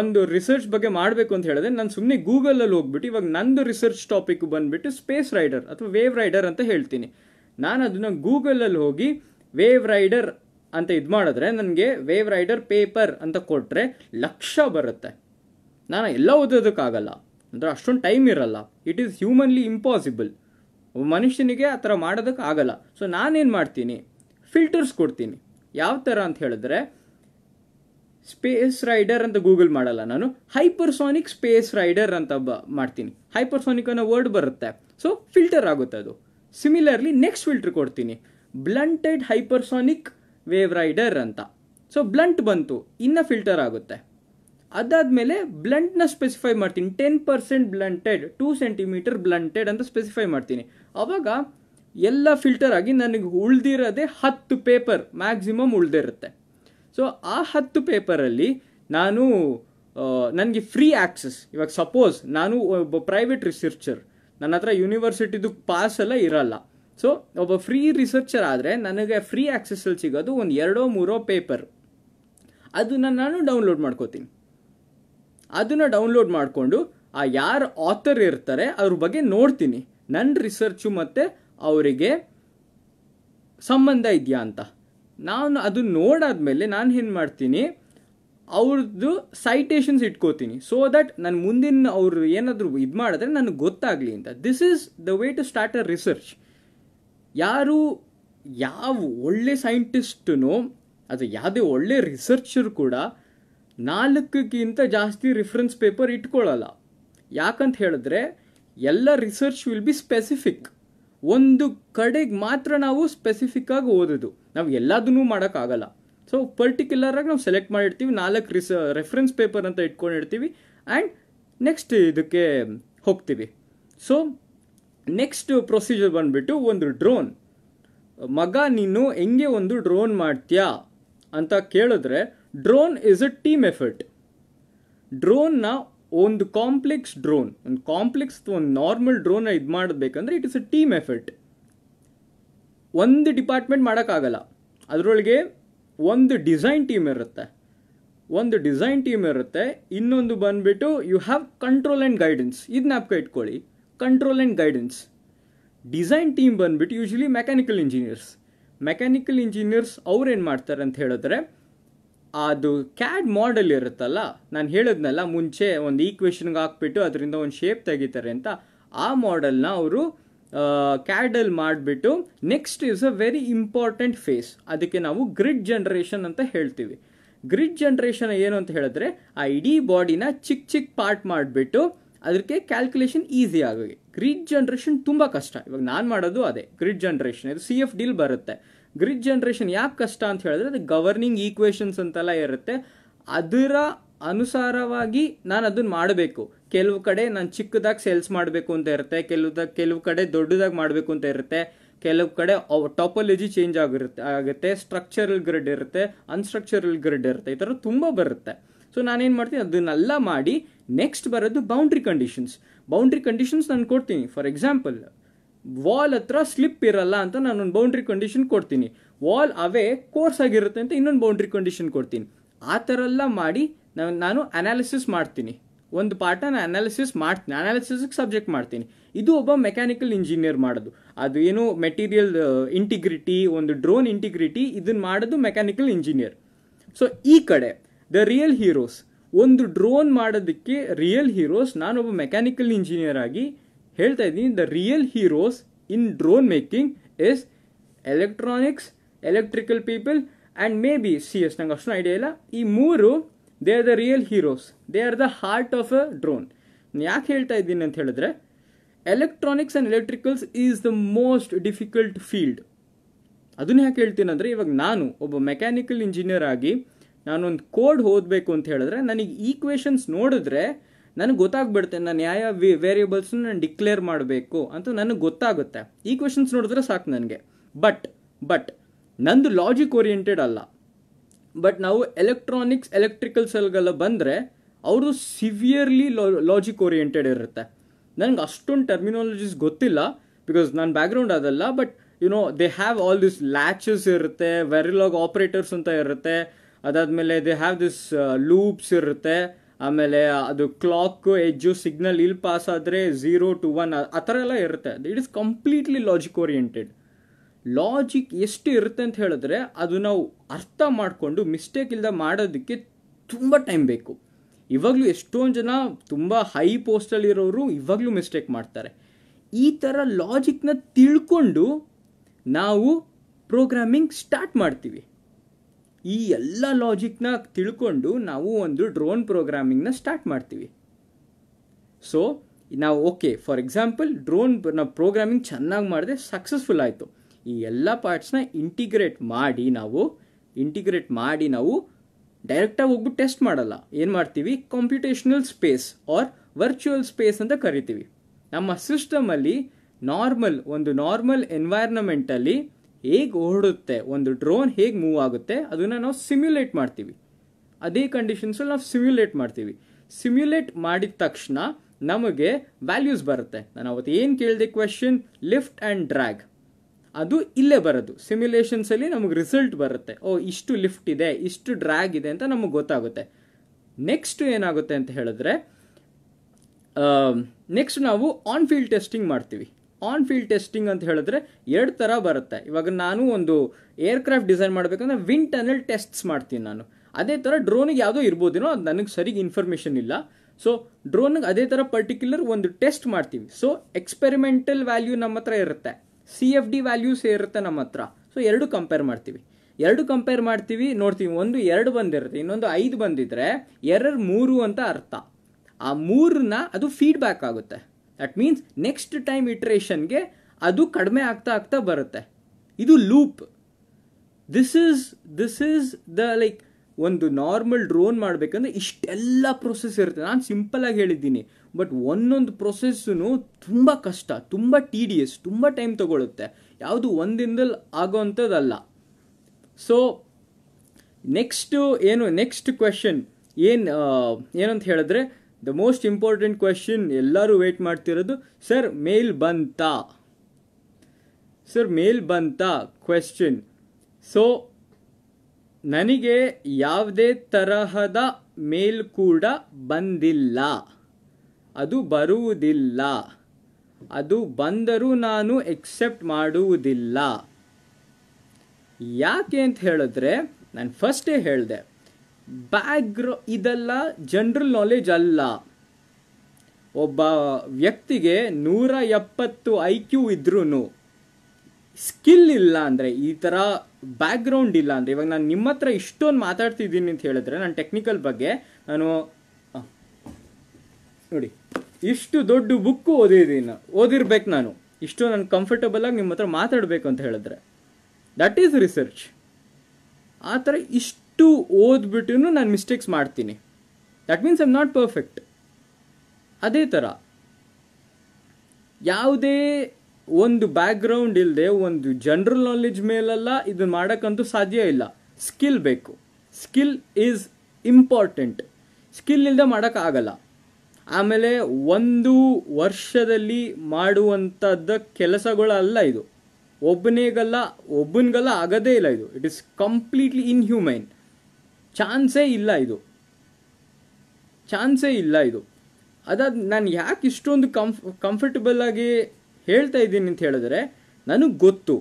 [SPEAKER 1] ಒಂದು ರಿಸರ್ಚ್ ಬಗ್ಗೆ ಮಾಡಬೇಕು ಅಂತ ಹೇಳಿದ್ರೆ ನಾನು ಸುಮ್ಮನೆ ಗೂಗಲಲ್ಲಿ ಹೋಗ್ಬಿಟ್ಟು ಇವಾಗ ನಂದು ರಿಸರ್ಚ್ ಟಾಪಿಕ್ ಬಂದುಬಿಟ್ಟು ಸ್ಪೇಸ್ ರೈಡರ್ ಅಥವಾ ವೇವ್ ರೈಡರ್ ಅಂತ ಹೇಳ್ತೀನಿ ನಾನು ಅದನ್ನು ಗೂಗಲಲ್ಲಿ ಹೋಗಿ ವೇವ್ ರೈಡರ್ ಅಂತ ಇದು ಮಾಡಿದ್ರೆ ನನಗೆ ವೇವ್ ರೈಡರ್ ಪೇಪರ್ ಅಂತ ಕೊಟ್ಟರೆ ಲಕ್ಷ ಬರುತ್ತೆ ನಾನು ಎಲ್ಲ ಓದೋದಕ್ಕಾಗಲ್ಲ ಅಂದರೆ ಅಷ್ಟೊಂದು ಟೈಮ್ ಇರಲ್ಲ ಇಟ್ ಈಸ್ ಹ್ಯೂಮನ್ಲಿ ಇಂಪಾಸಿಬಲ್ ಮನುಷ್ಯನಿಗೆ ಆ ಥರ ಮಾಡೋದಕ್ಕೆ ಆಗಲ್ಲ ಸೊ ನಾನೇನು ಮಾಡ್ತೀನಿ ಫಿಲ್ಟರ್ಸ್ ಕೊಡ್ತೀನಿ ಯಾವ ಥರ ಅಂತ ಹೇಳಿದ್ರೆ ಸ್ಪೇಸ್ ರೈಡರ್ ಅಂತ ಗೂಗಲ್ ಮಾಡಲ್ಲ ನಾನು ಹೈಪರ್ಸಾನಿಕ್ ಸ್ಪೇಸ್ ರೈಡರ್ ಅಂತ ಬ ಮಾಡ್ತೀನಿ ಹೈಪರ್ಸಾನಿಕ್ ಅನ್ನೋ ವರ್ಡ್ ಬರುತ್ತೆ ಸೊ ಫಿಲ್ಟರ್ ಆಗುತ್ತೆ ಅದು ಸಿಮಿಲರ್ಲಿ ನೆಕ್ಸ್ಟ್ ಫಿಲ್ಟರ್ ಕೊಡ್ತೀನಿ ಬ್ಲಂಟೆಡ್ ಹೈಪರ್ಸಾನಿಕ್ ವೇವ್ ರೈಡರ್ ಅಂತ ಸೊ ಬ್ಲಂಟ್ ಬಂತು ಇನ್ನು ಫಿಲ್ಟರ್ ಆಗುತ್ತೆ ಅದಾದಮೇಲೆ ಬ್ಲಂಟ್ನ ಸ್ಪೆಸಿಫೈ ಮಾಡ್ತೀನಿ ten percent blunted two centimetre blunted ಅಂತ ಸ್ಪೆಸಿಫೈ ಮಾಡ್ತೀನಿ ಅವಾಗ ಎಲ್ಲ ಫಿಲ್ಟರ್ ಆಗಿ ನನಗೆ ಉಳ್ದಿರೋದೆ ಹತ್ತು ಪೇಪರ್ ಮ್ಯಾಕ್ಸಿಮಮ್ ಉಳ್ದಿರುತ್ತೆ ಸೊ ಆ ಹತ್ತು ಪೇಪರಲ್ಲಿ ನಾನು ನನಗೆ ಫ್ರೀ ಆ್ಯಕ್ಸಸ್ ಇವಾಗ ಸಪೋಸ್ ನಾನು ಒಬ್ಬ ಪ್ರೈವೇಟ್ ರಿಸರ್ಚರ್ ನನ್ನ ಹತ್ರ ಯೂನಿವರ್ಸಿಟಿದು ಪಾಸ್ ಎಲ್ಲ ಇರಲ್ಲ ಸೊ ಒಬ್ಬ ಫ್ರೀ ರಿಸರ್ಚರ್ ಆದರೆ ನನಗೆ ಫ್ರೀ ಆ್ಯಕ್ಸೆಸ್ಸಲ್ಲಿ ಸಿಗೋದು ಒಂದು ಎರಡೋ ಮೂರೋ ಪೇಪರ್ ಅದನ್ನು ನಾನು ಡೌನ್ಲೋಡ್ ಮಾಡ್ಕೋತೀನಿ ಅದನ್ನು ಡೌನ್ಲೋಡ್ ಮಾಡಿಕೊಂಡು ಆ ಯಾರು ಆಥರ್ ಇರ್ತಾರೆ ಅವ್ರ ಬಗ್ಗೆ ನೋಡ್ತೀನಿ ನನ್ನ ರಿಸರ್ಚು ಮತ್ತು ಅವರಿಗೆ ಸಂಬಂಧ ಇದೆಯಾ ಅಂತ ನಾನು ಅದು ಮೇಲೆ ನಾನು ಏನು ಮಾಡ್ತೀನಿ ಅವ್ರದ್ದು ಸೈಟೇಷನ್ಸ್ ಇಟ್ಕೋತೀನಿ ಸೊ ದಟ್ ನನ್ನ ಮುಂದಿನ ಅವರು ಏನಾದರೂ ಇದು ಮಾಡಿದ್ರೆ ನನಗೆ ಗೊತ್ತಾಗಲಿ ಅಂತ this is the way to start a research ಯಾರು ಯಾವ ಒಳ್ಳೆ ಸೈಂಟಿಸ್ಟೂ ಅದು ಯಾವುದೇ ಒಳ್ಳೆ ರಿಸರ್ಚರ್ ಕೂಡ ನಾಲ್ಕಕ್ಕಿಂತ ಜಾಸ್ತಿ ರೆಫ್ರೆನ್ಸ್ ಪೇಪರ್ ಇಟ್ಕೊಳ್ಳಲ್ಲ ಯಾಕಂತ ಹೇಳಿದ್ರೆ ಎಲ್ಲ ರಿಸರ್ಚ್ ವಿಲ್ ಬಿ ಸ್ಪೆಸಿಫಿಕ್ ಒಂದು ಕಡೆಗೆ ಮಾತ್ರ ನಾವು ಸ್ಪೆಸಿಫಿಕ್ಕಾಗಿ ಓದೋದು ನಾವು ಎಲ್ಲದನ್ನೂ ಮಾಡೋಕ್ಕಾಗಲ್ಲ ಸೊ ಪರ್ಟಿಕ್ಯುಲರಾಗಿ ನಾವು ಸೆಲೆಕ್ಟ್ ಮಾಡಿರ್ತೀವಿ ನಾಲ್ಕು ರಿಸ ರೆಫ್ರೆನ್ಸ್ ಪೇಪರ್ ಅಂತ ಇಟ್ಕೊಂಡಿರ್ತೀವಿ ಆ್ಯಂಡ್ ನೆಕ್ಸ್ಟ್ ಇದಕ್ಕೆ ಹೋಗ್ತೀವಿ ಸೊ ನೆಕ್ಸ್ಟ್ ಪ್ರೊಸೀಜರ್ ಬಂದುಬಿಟ್ಟು ಒಂದು ಡ್ರೋನ್ ಮಗ ನೀನು ಹೆಂಗೆ ಒಂದು ಡ್ರೋನ್ ಮಾಡ್ತೀಯಾ ಅಂತ ಕೇಳಿದ್ರೆ drone is a team effort ಡ್ರೋನ್ನ ಒಂದು ಕಾಂಪ್ಲೆಕ್ಸ್ ಡ್ರೋನ್ ಒಂದು ಕಾಂಪ್ಲೆಕ್ಸ್ ಒಂದು ನಾರ್ಮಲ್ ಡ್ರೋನ್ನ ಇದು ಮಾಡಬೇಕಂದ್ರೆ it is a team effort ಒಂದು ಡಿಪಾರ್ಟ್ಮೆಂಟ್ ಮಾಡೋಕ್ಕಾಗಲ್ಲ ಅದರೊಳಗೆ ಒಂದು ಡಿಸೈನ್ ಟೀಮ್ ಇರುತ್ತೆ ಒಂದು ಡಿಸೈನ್ ಟೀಮ್ ಇರುತ್ತೆ ಇನ್ನೊಂದು ಬಂದುಬಿಟ್ಟು you have control and guidance ಇದು ನಾಪ್ಕ ಇಟ್ಕೊಳ್ಳಿ control and guidance design team ಬಂದುಬಿಟ್ಟು usually mechanical engineers mechanical engineers ಅವ್ರು ಏನು ಮಾಡ್ತಾರೆ ಅಂತ ಹೇಳಿದ್ರೆ ಅದು ಕ್ಯಾಡ್ ಮಾಡೆಲ್ ಇರುತ್ತಲ್ಲ ನಾನು ಹೇಳಿದ್ನಲ್ಲ ಮುಂಚೆ ಒಂದು ಈಕ್ವೇಷನ್ಗೆ ಹಾಕ್ಬಿಟ್ಟು ಅದರಿಂದ ಒಂದು ಶೇಪ್ ತೆಗಿತಾರೆ ಅಂತ ಆ ಮಾಡೆಲ್ನ ಅವರು ಕ್ಯಾಡಲ್ ಮಾಡಿಬಿಟ್ಟು next is a very important phase ಅದಕ್ಕೆ ನಾವು ಗ್ರಿಡ್ ಜನ್ರೇಷನ್ ಅಂತ ಹೇಳ್ತೀವಿ ಗ್ರಿಡ್ ಜನ್ರೇಷನ್ ಏನು ಅಂತ ಹೇಳಿದ್ರೆ ಆ ಇಡೀ ಬಾಡಿನ ಚಿಕ್ಕ ಚಿಕ್ಕ ಪಾರ್ಟ್ ಮಾಡಿಬಿಟ್ಟು ಅದಕ್ಕೆ ಕ್ಯಾಲ್ಕುಲೇಷನ್ ಈಸಿ ಆಗೋಗಿ ಗ್ರಿಡ್ ಜನ್ರೇಷನ್ ತುಂಬ ಕಷ್ಟ ಇವಾಗ ನಾನು ಮಾಡೋದು ಅದೇ ಗ್ರಿಡ್ ಜನ್ರೇಷನ್ ಇದು ಸಿ ಎಫ್ ಡಿಲ್ ಬರುತ್ತೆ ಗ್ರಿಡ್ ಜನ್ರೇಷನ್ ಯಾಕೆ ಕಷ್ಟ ಅಂತ ಹೇಳಿದ್ರೆ ಅದು ಗವರ್ನಿಂಗ್ ಈಕ್ವೇಷನ್ಸ್ ಅಂತೆಲ್ಲ ಇರುತ್ತೆ ಅದರ ಅನುಸಾರವಾಗಿ ನಾನು ಅದನ್ನು ಮಾಡಬೇಕು ಕೆಲವು ಕಡೆ ನಾನು ಚಿಕ್ಕದಾಗಿ ಸೇಲ್ಸ್ ಮಾಡಬೇಕು ಅಂತ ಇರುತ್ತೆ ಕೆಲವ್ದಾಗ ಕೆಲವು ಕಡೆ ದೊಡ್ಡದಾಗಿ ಮಾಡಬೇಕು ಅಂತ ಇರುತ್ತೆ ಕೆಲವು ಕಡೆ ಟಾಪಾಲಜಿ ಚೇಂಜ್ ಆಗಿರುತ್ತೆ ಆಗುತ್ತೆ ಸ್ಟ್ರಕ್ಚರಲ್ ಗ್ರಿಡ್ ಇರುತ್ತೆ ಅನ್ಸ್ಟ್ರಕ್ಚರಲ್ ಗ್ರಿಡ್ ಇರುತ್ತೆ ಈ ಥರ ತುಂಬ ಬರುತ್ತೆ ಸೊ ನಾನೇನು ಮಾಡ್ತೀನಿ ಅದನ್ನೆಲ್ಲ ಮಾಡಿ ನೆಕ್ಸ್ಟ್ ಬರೋದು ಬೌಂಡ್ರಿ ಕಂಡೀಷನ್ಸ್ ಬೌಂಡ್ರಿ ಕಂಡೀಷನ್ಸ್ ನಾನು ಕೊಡ್ತೀನಿ ಫಾರ್ ಎಕ್ಸಾಂಪಲ್ ವಾಲ್ ಹತ್ರ ಸ್ಲಿಪ್ ಇರಲ್ಲ ಅಂತ ನಾನೊಂದು ಬೌಂಡ್ರಿ ಕಂಡೀಷನ್ ಕೊಡ್ತೀನಿ ವಾಲ್ ಅವೇ ಕೋರ್ಸ್ ಆಗಿರುತ್ತೆ ಅಂತ ಇನ್ನೊಂದು ಬೌಂಡ್ರಿ ಕಂಡೀಷನ್ ಕೊಡ್ತೀನಿ ಆ ಥರ ಎಲ್ಲ ಮಾಡಿ ನಾನು ನಾನು ಅನಾಲಿಸಿಸ್ ಮಾಡ್ತೀನಿ ಒಂದು ನಾನು ಅನಾಲಿಸಿಸ್ ಮಾಡ್ತೀನಿ ಅನಾಲಿಸಿಸ್ಗೆ ಸಬ್ಜೆಕ್ಟ್ ಮಾಡ್ತೀನಿ ಇದು ಒಬ್ಬ ಮೆಕ್ಯಾನಿಕಲ್ ಇಂಜಿನಿಯರ್ ಮಾಡೋದು ಅದು ಏನು ಮೆಟೀರಿಯಲ್ ಇಂಟಿಗ್ರಿಟಿ ಒಂದು ಡ್ರೋನ್ ಇಂಟಿಗ್ರಿಟಿ ಇದನ್ನು ಮಾಡೋದು ಮೆಕ್ಯಾನಿಕಲ್ ಇಂಜಿನಿಯರ್ ಸೊ ಈ ಕಡೆ ದ ರಿಯಲ್ ಹೀರೋಸ್ ಒಂದು ಡ್ರೋನ್ ಮಾಡೋದಕ್ಕೆ ರಿಯಲ್ ಹೀರೋಸ್ ನಾನೊಬ್ಬ ಮೆಕ್ಯಾನಿಕಲ್ ಇಂಜಿನಿಯರ್ ಆಗಿ ಹೇಳ್ತಾ ಇದ್ದೀನಿ the real heroes in drone making is electronics electrical people and maybe C S ನಂಗೆ ಅಷ್ಟೊಂದು ಐಡಿಯಾ ಇಲ್ಲ ಈ ಮೂರು they are the real heroes they are the heart of a drone ಯಾಕೆ ಹೇಳ್ತಾ ಇದ್ದೀನಿ ಅಂತ ಹೇಳಿದ್ರೆ electronics and electricals is the most difficult field ಅದನ್ನ ಯಾಕೆ ಹೇಳ್ತೀನಂದ್ರೆ ಇವಾಗ ನಾನು ಒಬ್ಬ ಮೆಕ್ಯಾನಿಕಲ್ ಇಂಜಿನಿಯರ್ ಆಗಿ ನಾನೊಂದು ಕೋಡ್ ಓದಬೇಕು ಅಂತ ಹೇಳಿದ್ರೆ ನನಗೆ ಈಕ್ವೇಷನ್ಸ್ ನೋಡಿದ್ರೆ ನನಗೆ ಗೊತ್ತಾಗ್ಬಿಡುತ್ತೆ ನಾನು ಯಾವ ವಿ ವೇರಿಯೇಬಲ್ಸ್ನ ನಾನು ಡಿಕ್ಲೇರ್ ಮಾಡಬೇಕು ಅಂತ ನನಗೆ ಗೊತ್ತಾಗುತ್ತೆ ಈ ಕ್ವೆಶನ್ಸ್ ನೋಡಿದ್ರೆ ಸಾಕು ನನಗೆ ಬಟ್ ಬಟ್ ನಂದು ಲಾಜಿಕ್ ಓರಿಯೆಂಟೆಡ್ ಅಲ್ಲ ಬಟ್ ನಾವು ಎಲೆಕ್ಟ್ರಾನಿಕ್ಸ್ ಎಲೆಕ್ಟ್ರಿಕಲ್ ಸೆಲ್ಗೆಲ್ಲ ಬಂದರೆ ಅವರು ಸಿವಿಯರ್ಲಿ ಲಾಜಿಕ್ ಓರಿಯೆಂಟೆಡ್ ಇರುತ್ತೆ ನನಗೆ ಅಷ್ಟೊಂದು ಟರ್ಮಿನಾಲಜೀಸ್ ಗೊತ್ತಿಲ್ಲ ಬಿಕಾಸ್ ನಾನು ಬ್ಯಾಕ್ಗ್ರೌಂಡ್ ಅದಲ್ಲ but you know they have all this latches ಇರುತ್ತೆ ವೆರಿಲಾಗ್ ಆಪ್ರೇಟರ್ಸ್ ಅಂತ ಇರುತ್ತೆ ಅದಾದಮೇಲೆ ದೇ ಹ್ಯಾವ್ ದಿಸ್ ಲೂಪ್ಸ್ ಇರುತ್ತೆ ಆಮೇಲೆ ಅದು ಕ್ಲಾಕ್ ಎಜ್ಜು ಸಿಗ್ನಲ್ ಇಲ್ಲಿ ಪಾಸ್ ಆದರೆ ಝೀರೋ ಟು ಒನ್ ಆ ಥರ ಎಲ್ಲ ಇರುತ್ತೆ it is completely logic oriented logic ಎಷ್ಟು ಇರುತ್ತೆ ಅಂತ ಹೇಳಿದ್ರೆ ಅದು ನಾವು ಅರ್ಥ ಮಾಡಿಕೊಂಡು ಮಿಸ್ಟೇಕ್ ಇಲ್ಲದೆ ಮಾಡೋದಕ್ಕೆ ತುಂಬ ಟೈಮ್ ಬೇಕು ಇವಾಗಲೂ ಎಷ್ಟೊಂದು ಜನ ತುಂಬ ಹೈ ಪೋಸ್ಟಲ್ಲಿರೋರು ಇವಾಗಲೂ ಮಿಸ್ಟೇಕ್ ಮಾಡ್ತಾರೆ ಈ ಥರ ಲಾಜಿಕ್ನ ತಿಳ್ಕೊಂಡು ನಾವು ಪ್ರೋಗ್ರಾಮಿಂಗ್ ಸ್ಟಾರ್ಟ್ ಮಾಡ್ತೀವಿ ಈ ಎಲ್ಲ ಲಾಜಿಕ್ನ ತಿಳ್ಕೊಂಡು ನಾವು ಒಂದು ಡ್ರೋನ್ ಪ್ರೋಗ್ರಾಮಿಂಗ್ನ ಸ್ಟಾರ್ಟ್ ಮಾಡ್ತೀವಿ ಸೊ ನಾವು ಓಕೆ ಫಾರ್ ಎಕ್ಸಾಂಪಲ್ ಡ್ರೋನ್ ನಾವು ಪ್ರೋಗ್ರಾಮಿಂಗ್ ಚೆನ್ನಾಗಿ ಮಾಡಿದೆ ಸಕ್ಸಸ್ಫುಲ್ ಆಯಿತು ಈ ಎಲ್ಲ ಪಾರ್ಟ್ಸ್ನ ಇಂಟಿಗ್ರೇಟ್ ಮಾಡಿ ನಾವು ಇಂಟಿಗ್ರೇಟ್ ಮಾಡಿ ನಾವು ಡೈರೆಕ್ಟಾಗಿ ಹೋಗ್ಬಿಟ್ಟು ಟೆಸ್ಟ್ ಮಾಡಲ್ಲ ಏನು ಮಾಡ್ತೀವಿ computational space or virtual space ಅಂತ ಕರಿತೀವಿ ನಮ್ಮ ಸಿಸ್ಟಮಲ್ಲಿ ನಾರ್ಮಲ್ ಒಂದು ನಾರ್ಮಲ್ ಎನ್ವೈರ್ನಮೆಂಟಲ್ಲಿ ಹೇಗೆ ಓಡುತ್ತೆ ಒಂದು ಡ್ರೋನ್ ಹೇಗೆ ಮೂವ್ ಆಗುತ್ತೆ ಅದನ್ನು ನಾವು ಸಿಮ್ಯುಲೇಟ್ ಮಾಡ್ತೀವಿ ಅದೇ ಕಂಡೀಷನ್ಸಲ್ಲಿ ನಾವು ಸಿಮ್ಯುಲೇಟ್ ಮಾಡ್ತೀವಿ ಸಿಮ್ಯುಲೇಟ್ ಮಾಡಿದ ತಕ್ಷಣ ನಮಗೆ ವ್ಯಾಲ್ಯೂಸ್ ಬರುತ್ತೆ ನಾನು ಅವತ್ತು ಏನು ಕೇಳಿದೆ ಕ್ವೆಶನ್ ಲಿಫ್ಟ್ ಆ್ಯಂಡ್ ಡ್ರ್ಯಾಗ್ ಅದು ಇಲ್ಲೇ ಬರೋದು ಸಿಮ್ಯುಲೇಷನ್ಸಲ್ಲಿ ನಮಗೆ ರಿಸಲ್ಟ್ ಬರುತ್ತೆ ಓ ಇಷ್ಟು ಲಿಫ್ಟ್ ಇದೆ ಇಷ್ಟು ಡ್ರ್ಯಾಗ್ ಇದೆ ಅಂತ ನಮಗೆ ಗೊತ್ತಾಗುತ್ತೆ ನೆಕ್ಸ್ಟ್ ಏನಾಗುತ್ತೆ ಅಂತ ಹೇಳಿದ್ರೆ ನೆಕ್ಸ್ಟ್ ನಾವು ಆನ್ ಫೀಲ್ಡ್ ಟೆಸ್ಟಿಂಗ್ ಮಾಡ್ತೀವಿ ಆನ್ ಫೀಲ್ಡ್ ಟೆಸ್ಟಿಂಗ್ ಅಂತ ಹೇಳಿದ್ರೆ ಎರಡು ಥರ ಬರುತ್ತೆ ಇವಾಗ ನಾನು ಒಂದು ಏರ್ಕ್ರಾಫ್ಟ್ ಡಿಸೈನ್ ಮಾಡಬೇಕಂದ್ರೆ ವಿಂಡ್ ಟನಲ್ ಟೆಸ್ಟ್ಸ್ ಮಾಡ್ತೀನಿ ನಾನು ಅದೇ ಥರ ಡ್ರೋನಿಗೆ ಯಾವುದೋ ಇರ್ಬೋದೇನೋ ಅದು ನನಗೆ ಸರಿ ಇನ್ಫಾರ್ಮೇಷನ್ ಇಲ್ಲ ಸೊ ಡ್ರೋನಿಗೆ ಅದೇ ಥರ ಪರ್ಟಿಕ್ಯುಲರ್ ಒಂದು ಟೆಸ್ಟ್ ಮಾಡ್ತೀವಿ ಸೊ ಎಕ್ಸ್ಪೆರಿಮೆಂಟಲ್ ವ್ಯಾಲ್ಯೂ ನಮ್ಮ ಹತ್ರ ಇರುತ್ತೆ ಸಿ ಎಫ್ ಡಿ ವ್ಯಾಲ್ಯೂಸ್ ಇರುತ್ತೆ ನಮ್ಮ ಹತ್ರ ಸೊ ಎರಡು ಕಂಪೇರ್ ಮಾಡ್ತೀವಿ ಎರಡು ಕಂಪೇರ್ ಮಾಡ್ತೀವಿ ನೋಡ್ತೀವಿ ಒಂದು ಎರಡು ಬಂದಿರುತ್ತೆ ಇನ್ನೊಂದು ಐದು ಬಂದಿದ್ರೆ ಎರರ್ ಮೂರು ಅಂತ ಅರ್ಥ ಆ ಮೂರನ್ನ ಅದು ಫೀಡ್ಬ್ಯಾಕ್ ಆಗುತ್ತೆ ದಟ್ ಮೀನ್ಸ್ ನೆಕ್ಸ್ಟ್ ಟೈಮ್ ಇಟ್ರೇಷನ್ಗೆ ಅದು ಕಡಿಮೆ ಆಗ್ತಾ ಆಗ್ತಾ ಬರುತ್ತೆ ಇದು loop this is this is the like ಒಂದು ನಾರ್ಮಲ್ ಡ್ರೋನ್ ಮಾಡಬೇಕಂದ್ರೆ ಇಷ್ಟೆಲ್ಲ ಪ್ರೊಸೆಸ್ ಇರುತ್ತೆ ನಾನು ಸಿಂಪಲಾಗಿ ಹೇಳಿದ್ದೀನಿ ಬಟ್ ಒಂದೊಂದು ಪ್ರೊಸೆಸ್ಸು ತುಂಬ ಕಷ್ಟ ತುಂಬ ಟಿ ಡಿ ಎಸ್ ತುಂಬ ಟೈಮ್ ತೊಗೊಳುತ್ತೆ ಯಾವುದು ಒಂದು ಆಗೋ ಆಗೋವಂಥದ್ದಲ್ಲ ಸೊ ನೆಕ್ಸ್ಟು ಏನು ನೆಕ್ಸ್ಟ್ ಕ್ವೆಶನ್ ಏನು ಏನಂತ ಹೇಳಿದ್ರೆ ದ ಮೋಸ್ಟ್ ಇಂಪಾರ್ಟೆಂಟ್ ಕ್ವೆಶನ್ ಎಲ್ಲರೂ ವೇಟ್ ಮಾಡ್ತಿರೋದು ಸರ್ ಮೇಲ್ ಬಂತ ಸರ್ ಮೇಲ್ ಬಂತ ಕ್ವೆಶನ್ ಸೊ ನನಗೆ ಯಾವುದೇ ತರಹದ ಮೇಲ್ ಕೂಡ ಬಂದಿಲ್ಲ ಅದು ಬರುವುದಿಲ್ಲ ಅದು ಬಂದರೂ ನಾನು ಎಕ್ಸೆಪ್ಟ್ ಮಾಡುವುದಿಲ್ಲ ಯಾಕೆ ಅಂತ ಹೇಳಿದ್ರೆ ನಾನು ಫಸ್ಟೇ ಹೇಳಿದೆ ಬ್ಯಾಕ್ಗ್ರೌ ಇದೆಲ್ಲ ಜನರಲ್ ನಾಲೆಜ್ ಅಲ್ಲ ಒಬ್ಬ ವ್ಯಕ್ತಿಗೆ ನೂರ ಎಪ್ಪತ್ತು ಐ ಕ್ಯೂ ಇದ್ರೂ ಸ್ಕಿಲ್ ಇಲ್ಲ ಅಂದರೆ ಈ ಥರ ಬ್ಯಾಕ್ಗ್ರೌಂಡ್ ಇಲ್ಲ ಅಂದರೆ ಇವಾಗ ನಾನು ನಿಮ್ಮ ಹತ್ರ ಇಷ್ಟೊಂದು ಮಾತಾಡ್ತಿದ್ದೀನಿ ಅಂತ ಹೇಳಿದ್ರೆ ನಾನು ಟೆಕ್ನಿಕಲ್ ಬಗ್ಗೆ ನಾನು ನೋಡಿ ಇಷ್ಟು ದೊಡ್ಡ ಬುಕ್ಕು ಓದಿದ್ದೀನಿ ಓದಿರ್ಬೇಕು ನಾನು ಇಷ್ಟು ನಾನು ಕಂಫರ್ಟಬಲಾಗಿ ನಿಮ್ಮ ಹತ್ರ ಮಾತಾಡಬೇಕು ಅಂತ ಹೇಳಿದ್ರೆ ದಟ್ ಈಸ್ ರಿಸರ್ಚ್ ಆ ಥರ ಇಷ್ಟು ಎಷ್ಟು ಓದ್ಬಿಟ್ಟು ನಾನು ಮಿಸ್ಟೇಕ್ಸ್ ಮಾಡ್ತೀನಿ that means I'm not perfect ಅದೇ ಥರ ಯಾವುದೇ ಒಂದು ಬ್ಯಾಕ್ಗ್ರೌಂಡ್ ಇಲ್ಲದೆ ಒಂದು ಜನರಲ್ ನಾಲೆಡ್ಜ್ ಮೇಲೆಲ್ಲ ಇದನ್ನು ಮಾಡೋಕ್ಕಂತೂ ಸಾಧ್ಯ ಇಲ್ಲ ಸ್ಕಿಲ್ ಬೇಕು ಸ್ಕಿಲ್ ಈಸ್ ಇಂಪಾರ್ಟೆಂಟ್ ಸ್ಕಿಲ್ ಇಲ್ಲದೆ ಮಾಡೋಕ್ಕಾಗಲ್ಲ ಆಮೇಲೆ ಒಂದು ವರ್ಷದಲ್ಲಿ ಮಾಡುವಂಥದ್ದ ಕೆಲಸಗಳಲ್ಲ ಇದು ಒಬ್ಬನೇಗಲ್ಲ ಒಬ್ಬನಿಗಲ್ಲ ಆಗೋದೇ ಇಲ್ಲ ಇದು ಇಟ್ ಈಸ್ ಕಂಪ್ಲೀಟ್ಲಿ ಇನ್ಹ್ಯೂಮೈನ್ ಚಾನ್ಸೇ ಇಲ್ಲ ಇದು ಚಾನ್ಸೇ ಇಲ್ಲ ಇದು ಅದಾದ ನಾನು ಯಾಕೆ ಇಷ್ಟೊಂದು ಕಂಫ್ ಕಂಫರ್ಟಬಲ್ ಆಗಿ ಹೇಳ್ತಾ ಇದ್ದೀನಿ ಅಂತ ಹೇಳಿದ್ರೆ ನನಗೆ ಗೊತ್ತು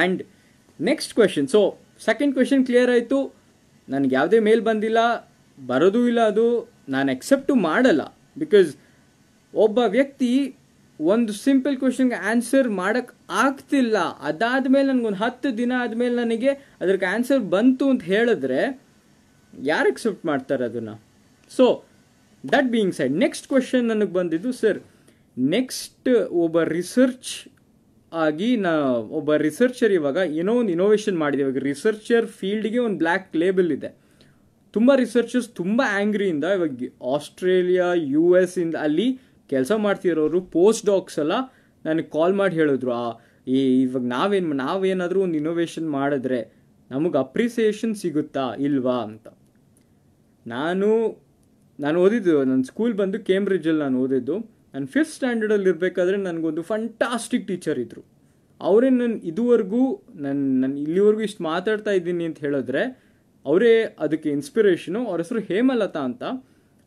[SPEAKER 1] and next question so second question clear ಆಯಿತು ನನಗೆ ಯಾವುದೇ ಮೇಲ್ ಬಂದಿಲ್ಲ ಬರೋದೂ ಇಲ್ಲ ಅದು ನಾನು ಎಕ್ಸೆಪ್ಟು ಮಾಡಲ್ಲ ಬಿಕಾಸ್ ಒಬ್ಬ ವ್ಯಕ್ತಿ ಒಂದು ಸಿಂಪಲ್ ಕ್ವಶನ್ಗೆ ಆನ್ಸರ್ ಮಾಡಕ್ ಆಗ್ತಿಲ್ಲ ಅದಾದ್ಮೇಲೆ ನನ್ಗೊಂದು ಹತ್ತು ದಿನ ಆದಮೇಲೆ ನನಗೆ ಅದಕ್ಕೆ ಆನ್ಸರ್ ಬಂತು ಅಂತ ಹೇಳಿದ್ರೆ ಯಾರು ಎಕ್ಸೆಪ್ಟ್ ಮಾಡ್ತಾರೆ ಅದನ್ನ so that being said next question ನನಗೆ ಬಂದಿದ್ದು ಸರ್ ನೆಕ್ಸ್ಟ್ ಒಬ್ಬ ರಿಸರ್ಚ್ ಆಗಿ ನಾ ಒಬ್ಬ ರಿಸರ್ಚರ್ ಇವಾಗ ಏನೋ ಒಂದು ಇನೋವೇಷನ್ ಮಾಡಿದೆ ಇವಾಗ ರಿಸರ್ಚರ್ ಫೀಲ್ಡ್ಗೆ ಒಂದು ಬ್ಲ್ಯಾಕ್ ಲೇಬಲ್ ಇದೆ ತುಂಬ ರಿಸರ್ಚರ್ಸ್ ತುಂಬ ಆ್ಯಂಗ್ರಿಯಿಂದ ಇವಾಗ ಆಸ್ಟ್ರೇಲಿಯಾ ಯು ಎಸ್ ಇಂದ ಅಲ್ಲಿ ಕೆಲಸ ಮಾಡ್ತಿರೋರು ಪೋಸ್ಟ್ ಡಾಕ್ಸ್ ಎಲ್ಲ ನನಗೆ ಕಾಲ್ ಮಾಡಿ ಹೇಳಿದ್ರು ಆ ಈ ಇವಾಗ ನಾವೇನು ನಾವೇನಾದರೂ ಒಂದು ಇನೋವೇಷನ್ ಮಾಡಿದ್ರೆ ನಮಗೆ ಅಪ್ರಿಸಿಯೇಷನ್ ಸಿಗುತ್ತಾ ಇಲ್ವಾ ಅಂತ ನಾನು ನಾನು ಓದಿದ್ದು ನನ್ನ ಸ್ಕೂಲ್ ಬಂದು ಕೇಂಬ್ರಿಡ್ಜಲ್ಲಿ ನಾನು ಓದಿದ್ದು ನಾನು ಫಿಫ್ತ್ ಸ್ಟ್ಯಾಂಡರ್ಡಲ್ಲಿ ಇರಬೇಕಾದ್ರೆ ನನಗೊಂದು ಫಂಟಾಸ್ಟಿಕ್ ಟೀಚರ್ ಇದ್ದರು ಅವರೇ ನನ್ನ ಇದುವರೆಗೂ ನನ್ನ ನಾನು ಇಲ್ಲಿವರೆಗೂ ಇಷ್ಟು ಮಾತಾಡ್ತಾ ಇದ್ದೀನಿ ಅಂತ ಹೇಳಿದ್ರೆ ಅವರೇ ಅದಕ್ಕೆ ಇನ್ಸ್ಪಿರೇಷನು ಅವ್ರ ಹೆಸರು ಹೇಮಲತಾ ಅಂತ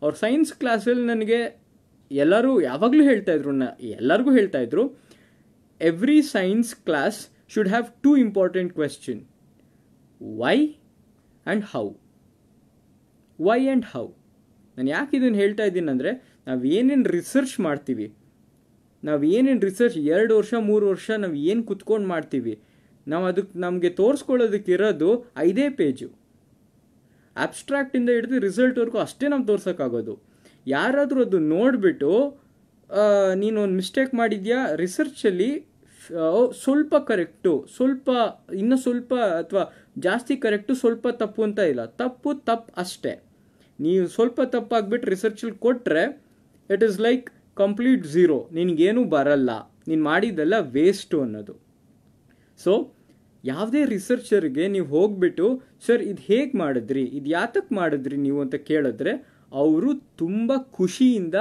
[SPEAKER 1] ಅವ್ರ ಸೈನ್ಸ್ ಕ್ಲಾಸಲ್ಲಿ ನನಗೆ ಎಲ್ಲರೂ ಯಾವಾಗಲೂ ಹೇಳ್ತಾ ಇದ್ರು ಎಲ್ಲರಿಗೂ ಹೇಳ್ತಾ ಇದ್ರು every science class should have two important question why and how why and how ನಾನು ಯಾಕೆ ಇದನ್ನು ಹೇಳ್ತಾ ಇದ್ದೀನಿ ಅಂದರೆ ನಾವು ಏನೇನು ರಿಸರ್ಚ್ ಮಾಡ್ತೀವಿ ನಾವು ಏನೇನು ರಿಸರ್ಚ್ ಎರಡು ವರ್ಷ ಮೂರು ವರ್ಷ ನಾವು ಏನು ಕುತ್ಕೊಂಡು ಮಾಡ್ತೀವಿ ನಾವು ಅದಕ್ಕೆ ನಮಗೆ ತೋರಿಸ್ಕೊಳ್ಳೋದಕ್ಕೆ ಇರೋದು ಐದೇ ಪೇಜು ಅಬ್ಸ್ಟ್ರಾಕ್ಟಿಂದ ಹಿಡಿದು ರಿಸಲ್ಟ್ವರೆಗೂ ಅಷ್ಟೇ ನಾವು ತೋರ್ಸೋಕ್ಕಾಗೋದು ಯಾರಾದರೂ ಅದು ನೋಡಿಬಿಟ್ಟು ಒಂದು ಮಿಸ್ಟೇಕ್ ಮಾಡಿದ್ಯಾ ರಿಸರ್ಚಲ್ಲಿ ಸ್ವಲ್ಪ ಕರೆಕ್ಟು ಸ್ವಲ್ಪ ಇನ್ನೂ ಸ್ವಲ್ಪ ಅಥವಾ ಜಾಸ್ತಿ ಕರೆಕ್ಟು ಸ್ವಲ್ಪ ತಪ್ಪು ಅಂತ ಇಲ್ಲ ತಪ್ಪು ತಪ್ಪು ಅಷ್ಟೇ ನೀವು ಸ್ವಲ್ಪ ತಪ್ಪಾಗ್ಬಿಟ್ಟು ರಿಸರ್ಚಲ್ಲಿ ಕೊಟ್ಟರೆ it is like complete zero ನಿನಗೇನು ಬರಲ್ಲ ನೀನು ಮಾಡಿದ್ದೆಲ್ಲ ವೇಸ್ಟು ಅನ್ನೋದು ಸೊ ಯಾವುದೇ ರಿಸರ್ಚರಿಗೆ ನೀವು ಹೋಗ್ಬಿಟ್ಟು ಸರ್ ಇದು ಹೇಗೆ ಮಾಡಿದ್ರಿ ಇದು ಯಾತಕ್ಕೆ ಮಾಡಿದ್ರಿ ನೀವು ಅಂತ ಕೇಳಿದ್ರೆ ಅವರು ತುಂಬ ಖುಷಿಯಿಂದ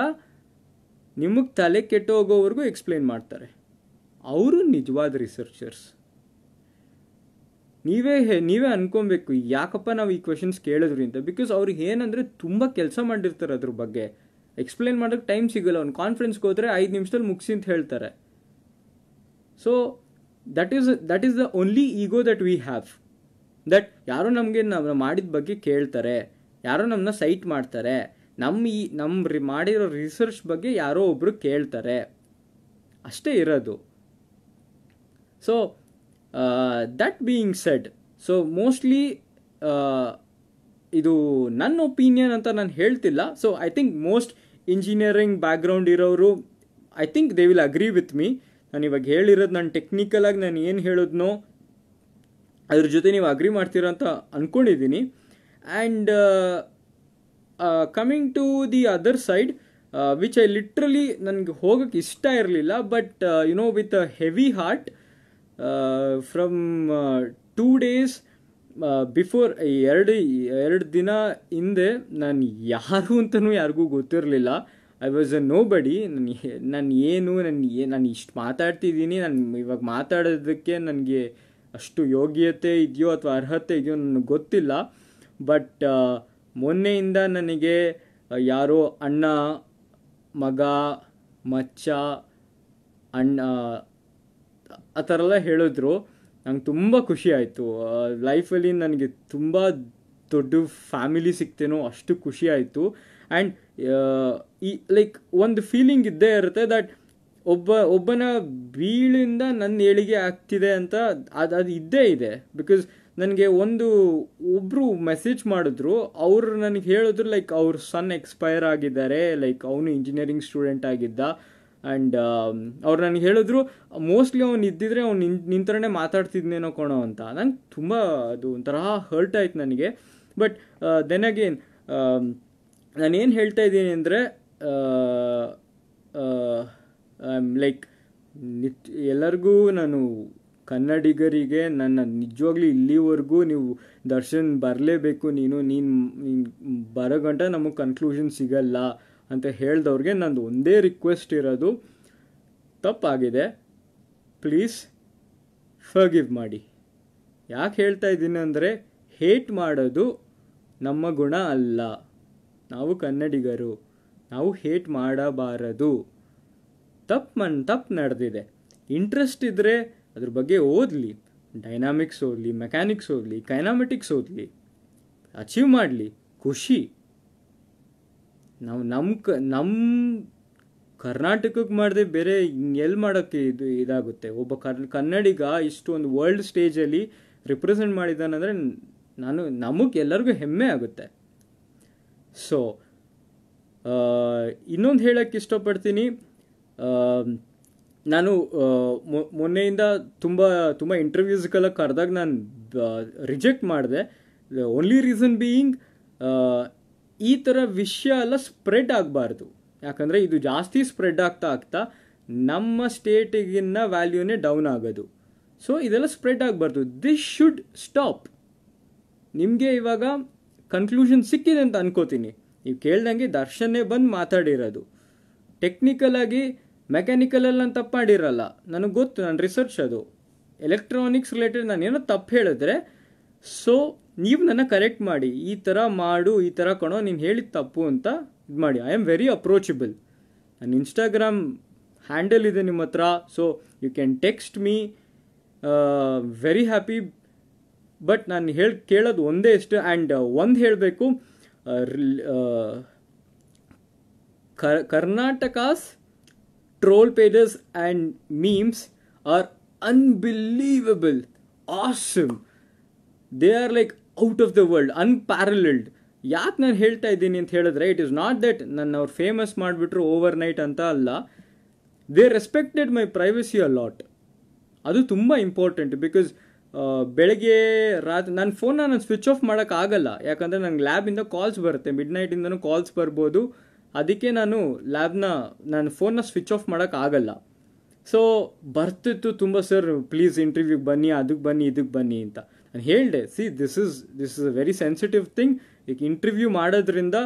[SPEAKER 1] ನಿಮಗೆ ತಲೆ ಹೋಗೋವರೆಗೂ ಎಕ್ಸ್ಪ್ಲೇನ್ ಮಾಡ್ತಾರೆ ಅವರು ನಿಜವಾದ ರಿಸರ್ಚರ್ಸ್ ನೀವೇ ನೀವೇ ಅನ್ಕೊಬೇಕು ಯಾಕಪ್ಪ ನಾವು ಈ ಕ್ವೆಶನ್ಸ್ ಕೇಳಿದ್ರಿ ಅಂತ ಬಿಕಾಸ್ ಅವ್ರು ಏನಂದರೆ ತುಂಬ ಕೆಲಸ ಮಾಡಿರ್ತಾರೆ ಅದ್ರ ಬಗ್ಗೆ ಎಕ್ಸ್ಪ್ಲೇನ್ ಮಾಡೋಕ್ಕೆ ಟೈಮ್ ಸಿಗೋಲ್ಲ ಅವ್ನು ಕಾನ್ಫರೆನ್ಸ್ಗೆ ಹೋದರೆ ಐದು ನಿಮಿಷದಲ್ಲಿ ಮುಗಿಸಿ ಅಂತ ಹೇಳ್ತಾರೆ so that is that is the only ego that we have that ಯಾರೋ ನಮಗೆ ನಾವು ಮಾಡಿದ ಬಗ್ಗೆ ಕೇಳ್ತಾರೆ ಯಾರೋ ನಮ್ಮನ್ನ ಸೈಟ್ ಮಾಡ್ತಾರೆ ನಮ್ಮ ಈ ನಮ್ಮ ಮಾಡಿರೋ ರಿಸರ್ಚ್ ಬಗ್ಗೆ ಯಾರೋ ಒಬ್ಬರು ಕೇಳ್ತಾರೆ ಅಷ್ಟೇ ಇರೋದು so that being said so mostly ಇದು ನನ್ನ ಒಪೀನಿಯನ್ ಅಂತ ನಾನು ಹೇಳ್ತಿಲ್ಲ so I think most engineering background ಇರೋರು I think they will agree with me ನಾನು ಇವಾಗ ಹೇಳಿರೋದು ನಾನು ಟೆಕ್ನಿಕಲಾಗಿ ನಾನು ಏನು ಹೇಳೋದ್ನೋ ಅದ್ರ ಜೊತೆ ನೀವು ಅಗ್ರಿ ಮಾಡ್ತೀರ ಅಂತ ಅಂದ್ಕೊಂಡಿದ್ದೀನಿ and coming to the other side which I literally ನನಗೆ ಹೋಗೋಕ್ಕೆ ಇಷ್ಟ ಇರಲಿಲ್ಲ but you know with a heavy heart from two days before ಎರಡು ಎರಡು ದಿನ ಹಿಂದೆ ನಾನು ಯಾರು ಅಂತಲೂ ಯಾರಿಗೂ ಗೊತ್ತಿರಲಿಲ್ಲ ಐ ವಾಸ್ ಅ ನೋ ಬಡಿ ನಾನು ನಾನು ಏನು ನನ್ನ ಏ ನಾನು ಇಷ್ಟು ಮಾತಾಡ್ತಿದ್ದೀನಿ ನಾನು ಇವಾಗ ಮಾತಾಡೋದಕ್ಕೆ ನನಗೆ ಅಷ್ಟು ಯೋಗ್ಯತೆ ಇದೆಯೋ ಅಥವಾ ಅರ್ಹತೆ ಇದೆಯೋ ನನಗೆ ಗೊತ್ತಿಲ್ಲ ಬಟ್ uh, ಮೊನ್ನೆಯಿಂದ ನನಗೆ ಯಾರೋ ಅಣ್ಣ ಮಗ ಮಚ್ಚ ಅಣ್ಣ ಆ ಥರ ಎಲ್ಲ ಹೇಳಿದ್ರು ನಂಗೆ ತುಂಬ ಖುಷಿ ಆಯಿತು ಲೈಫಲ್ಲಿ ನನಗೆ ತುಂಬ ದೊಡ್ಡ ಫ್ಯಾಮಿಲಿ ಸಿಗ್ತೇನೋ ಅಷ್ಟು ಖುಷಿ ಆಯಿತು ಆ್ಯಂಡ್ ಈ ಲೈಕ್ ಒಂದು ಫೀಲಿಂಗ್ ಇದ್ದೇ ಇರುತ್ತೆ ದಟ್ ಒಬ್ಬ ಒಬ್ಬನ ಬೀಳಿಂದ ನನ್ನ ಏಳಿಗೆ ಆಗ್ತಿದೆ ಅಂತ ಅದು ಅದು ಇದ್ದೇ ಇದೆ ಬಿಕಾಸ್ ನನಗೆ ಒಂದು ಒಬ್ಬರು ಮೆಸೇಜ್ ಮಾಡಿದ್ರು ಅವರು ನನಗೆ ಹೇಳಿದ್ರು ಲೈಕ್ ಅವ್ರ ಸನ್ ಎಕ್ಸ್ಪೈರ್ ಆಗಿದ್ದಾರೆ ಲೈಕ್ ಅವನು ಇಂಜಿನಿಯರಿಂಗ್ ಸ್ಟೂಡೆಂಟ್ ಆಗಿದ್ದ ಆ್ಯಂಡ್ um, ಅವ್ರು ನನಗೆ ಹೇಳಿದ್ರು ಮೋಸ್ಟ್ಲಿ ಅವ್ನು ಇದ್ದಿದ್ರೆ ಅವ್ನು ನಿನ್ ನಿಂತರೇ ಮಾತಾಡ್ತಿದ್ನೇನೋ ಕೋಣೋ ಅಂತ ನಂಗೆ ತುಂಬ ಅದು ಒಂಥರ ಹರ್ಟ್ ಆಯ್ತು ನನಗೆ ಬಟ್ ದೆನ್ ಅಗೇನ್ ನಾನೇನು ಹೇಳ್ತಾ ಇದ್ದೀನಿ ಅಂದರೆ ಲೈಕ್ uh, uh, ನಿತ್ ಎಲ್ಲರಿಗೂ ನಾನು ಕನ್ನಡಿಗರಿಗೆ ನನ್ನ ನಿಜವಾಗ್ಲೂ ಇಲ್ಲಿವರೆಗೂ ನೀವು ದರ್ಶನ್ ಬರಲೇಬೇಕು ನೀನು ನೀನು ನೀನು ಬರೋ ಗಂಟ ನಮಗೆ ಕನ್ಕ್ಲೂಷನ್ ಸಿಗಲ್ಲ ಅಂತ ಹೇಳ್ದವ್ರಿಗೆ ನಂದು ಒಂದೇ ರಿಕ್ವೆಸ್ಟ್ ಇರೋದು ತಪ್ಪಾಗಿದೆ ಪ್ಲೀಸ್ ಫಗಿವ್ ಮಾಡಿ ಯಾಕೆ ಹೇಳ್ತಾ ಇದ್ದೀನಿ ಅಂದರೆ ಹೇಟ್ ಮಾಡೋದು ನಮ್ಮ ಗುಣ ಅಲ್ಲ ನಾವು ಕನ್ನಡಿಗರು ನಾವು ಹೇಟ್ ಮಾಡಬಾರದು ತಪ್ಪು ಮನ್ ತಪ್ಪು ನಡೆದಿದೆ ಇಂಟ್ರೆಸ್ಟ್ ಇದ್ದರೆ ಅದ್ರ ಬಗ್ಗೆ ಓದಲಿ ಡೈನಾಮಿಕ್ಸ್ ಓದಲಿ ಮೆಕ್ಯಾನಿಕ್ಸ್ ಓದಲಿ ಕೈನಾಮೆಟಿಕ್ಸ್ ಓದಲಿ ಅಚೀವ್ ಮಾಡಲಿ ಖುಷಿ ನಾವು ನಮ್ಮ ಕ ನಮ್ಮ ಕರ್ನಾಟಕಕ್ಕೆ ಮಾಡಿದೆ ಬೇರೆ ಎಲ್ಲಿ ಮಾಡೋಕ್ಕೆ ಇದು ಇದಾಗುತ್ತೆ ಒಬ್ಬ ಕರ್ ಕನ್ನಡಿಗ ಇಷ್ಟು ಒಂದು ವರ್ಲ್ಡ್ ಸ್ಟೇಜಲ್ಲಿ ರಿಪ್ರೆಸೆಂಟ್ ಮಾಡಿದ್ದಾನಂದರೆ ನಾನು ನಮಗೆ ಎಲ್ಲರಿಗೂ ಹೆಮ್ಮೆ ಆಗುತ್ತೆ ಸೊ ಇನ್ನೊಂದು ಹೇಳೋಕ್ಕೆ ಇಷ್ಟಪಡ್ತೀನಿ ನಾನು ಮೊನ್ನೆಯಿಂದ ತುಂಬ ತುಂಬ ಇಂಟರ್ವ್ಯೂಸ್ಗೆಲ್ಲ ಕರೆದಾಗ ನಾನು ರಿಜೆಕ್ಟ್ ಮಾಡಿದೆ ಓನ್ಲಿ ರೀಸನ್ ಬೀಯಿಂಗ್ ಈ ಥರ ವಿಷಯ ಎಲ್ಲ ಸ್ಪ್ರೆಡ್ ಆಗಬಾರ್ದು ಯಾಕಂದರೆ ಇದು ಜಾಸ್ತಿ ಸ್ಪ್ರೆಡ್ ಆಗ್ತಾ ಆಗ್ತಾ ನಮ್ಮ ಸ್ಟೇಟಿಗಿನ್ನ ವ್ಯಾಲ್ಯೂನೇ ಡೌನ್ ಆಗೋದು ಸೊ ಇದೆಲ್ಲ ಸ್ಪ್ರೆಡ್ ಆಗಬಾರ್ದು ದಿಸ್ ಶುಡ್ ಸ್ಟಾಪ್ ನಿಮಗೆ ಇವಾಗ ಕನ್ಕ್ಲೂಷನ್ ಸಿಕ್ಕಿದೆ ಅಂತ ಅನ್ಕೋತೀನಿ ನೀವು ಕೇಳ್ದಂಗೆ ದರ್ಶನೇ ಬಂದು ಮಾತಾಡಿರೋದು ಟೆಕ್ನಿಕಲಾಗಿ ಮೆಕ್ಯಾನಿಕಲಲ್ಲಿ ನಾನು ತಪ್ಪು ಮಾಡಿರಲ್ಲ ನನಗೆ ಗೊತ್ತು ನಾನು ರಿಸರ್ಚ್ ಅದು ಎಲೆಕ್ಟ್ರಾನಿಕ್ಸ್ ರಿಲೇಟೆಡ್ ನಾನು ಏನೋ ತಪ್ಪು ಹೇಳಿದ್ರೆ ಸೊ ನೀವು ನನ್ನ ಕರೆಕ್ಟ್ ಮಾಡಿ ಈ ಥರ ಮಾಡು ಈ ಥರ ಕಣೋ ನೀನು ಹೇಳಿದ ತಪ್ಪು ಅಂತ ಇದು ಮಾಡಿ ಐ ಆಮ್ ವೆರಿ ಅಪ್ರೋಚಬಲ್ ನನ್ನ ಇನ್ಸ್ಟಾಗ್ರಾಮ್ ಹ್ಯಾಂಡಲ್ ಇದೆ ನಿಮ್ಮ ಹತ್ರ so you can text me very happy but ನಾನು ಹೇಳಿ ಕೇಳೋದು ಒಂದೇ ಇಷ್ಟು ಆ್ಯಂಡ್ ಒಂದು ಹೇಳಬೇಕು Karnataka's troll pages and memes are unbelievable, awesome. They are like out of the world unparalleled ಯಾಕೆ ನಾನು ಹೇಳ್ತಾ ಇದ್ದೀನಿ ಅಂತ ಹೇಳಿದ್ರೆ ಇಟ್ ಇಸ್ ನಾಟ್ ದಟ್ ನನ್ನ ಅವ್ರು ಫೇಮಸ್ ಮಾಡಿಬಿಟ್ರು ಓವರ್ ನೈಟ್ ಅಂತ ಅಲ್ಲ they respected my privacy a lot ಅದು ತುಂಬ ಇಂಪಾರ್ಟೆಂಟ್ ಬಿಕಾಸ್ ಬೆಳಗ್ಗೆ ರಾತ್ರಿ ನನ್ನ ಫೋನ್ನ ನಾನು ಸ್ವಿಚ್ ಆಫ್ ಮಾಡೋಕ್ಕಾಗಲ್ಲ ಯಾಕಂದರೆ ನನಗೆ ಲ್ಯಾಬಿಂದ ಕಾಲ್ಸ್ ಬರುತ್ತೆ ಮಿಡ್ ನೈಟಿಂದನೂ ಕಾಲ್ಸ್ ಬರ್ಬೋದು ಅದಕ್ಕೆ ನಾನು ಲ್ಯಾಬ್ನ ನಾನು ಫೋನ್ನ ಸ್ವಿಚ್ ಆಫ್ ಮಾಡೋಕ್ಕಾಗಲ್ಲ ಸೊ ಬರ್ತಿತ್ತು ತುಂಬ ಸರ್ ಪ್ಲೀಸ್ ಇಂಟರ್ವ್ಯೂಗೆ ಬನ್ನಿ ಅದಕ್ಕೆ ಬನ್ನಿ ಇದಕ್ಕೆ ಬನ್ನಿ ಅಂತ ನಾನು ಹೇಳಿದೆ see this is this is a very sensitive thing ಈಗ ಇಂಟರ್ವ್ಯೂ ಮಾಡೋದ್ರಿಂದ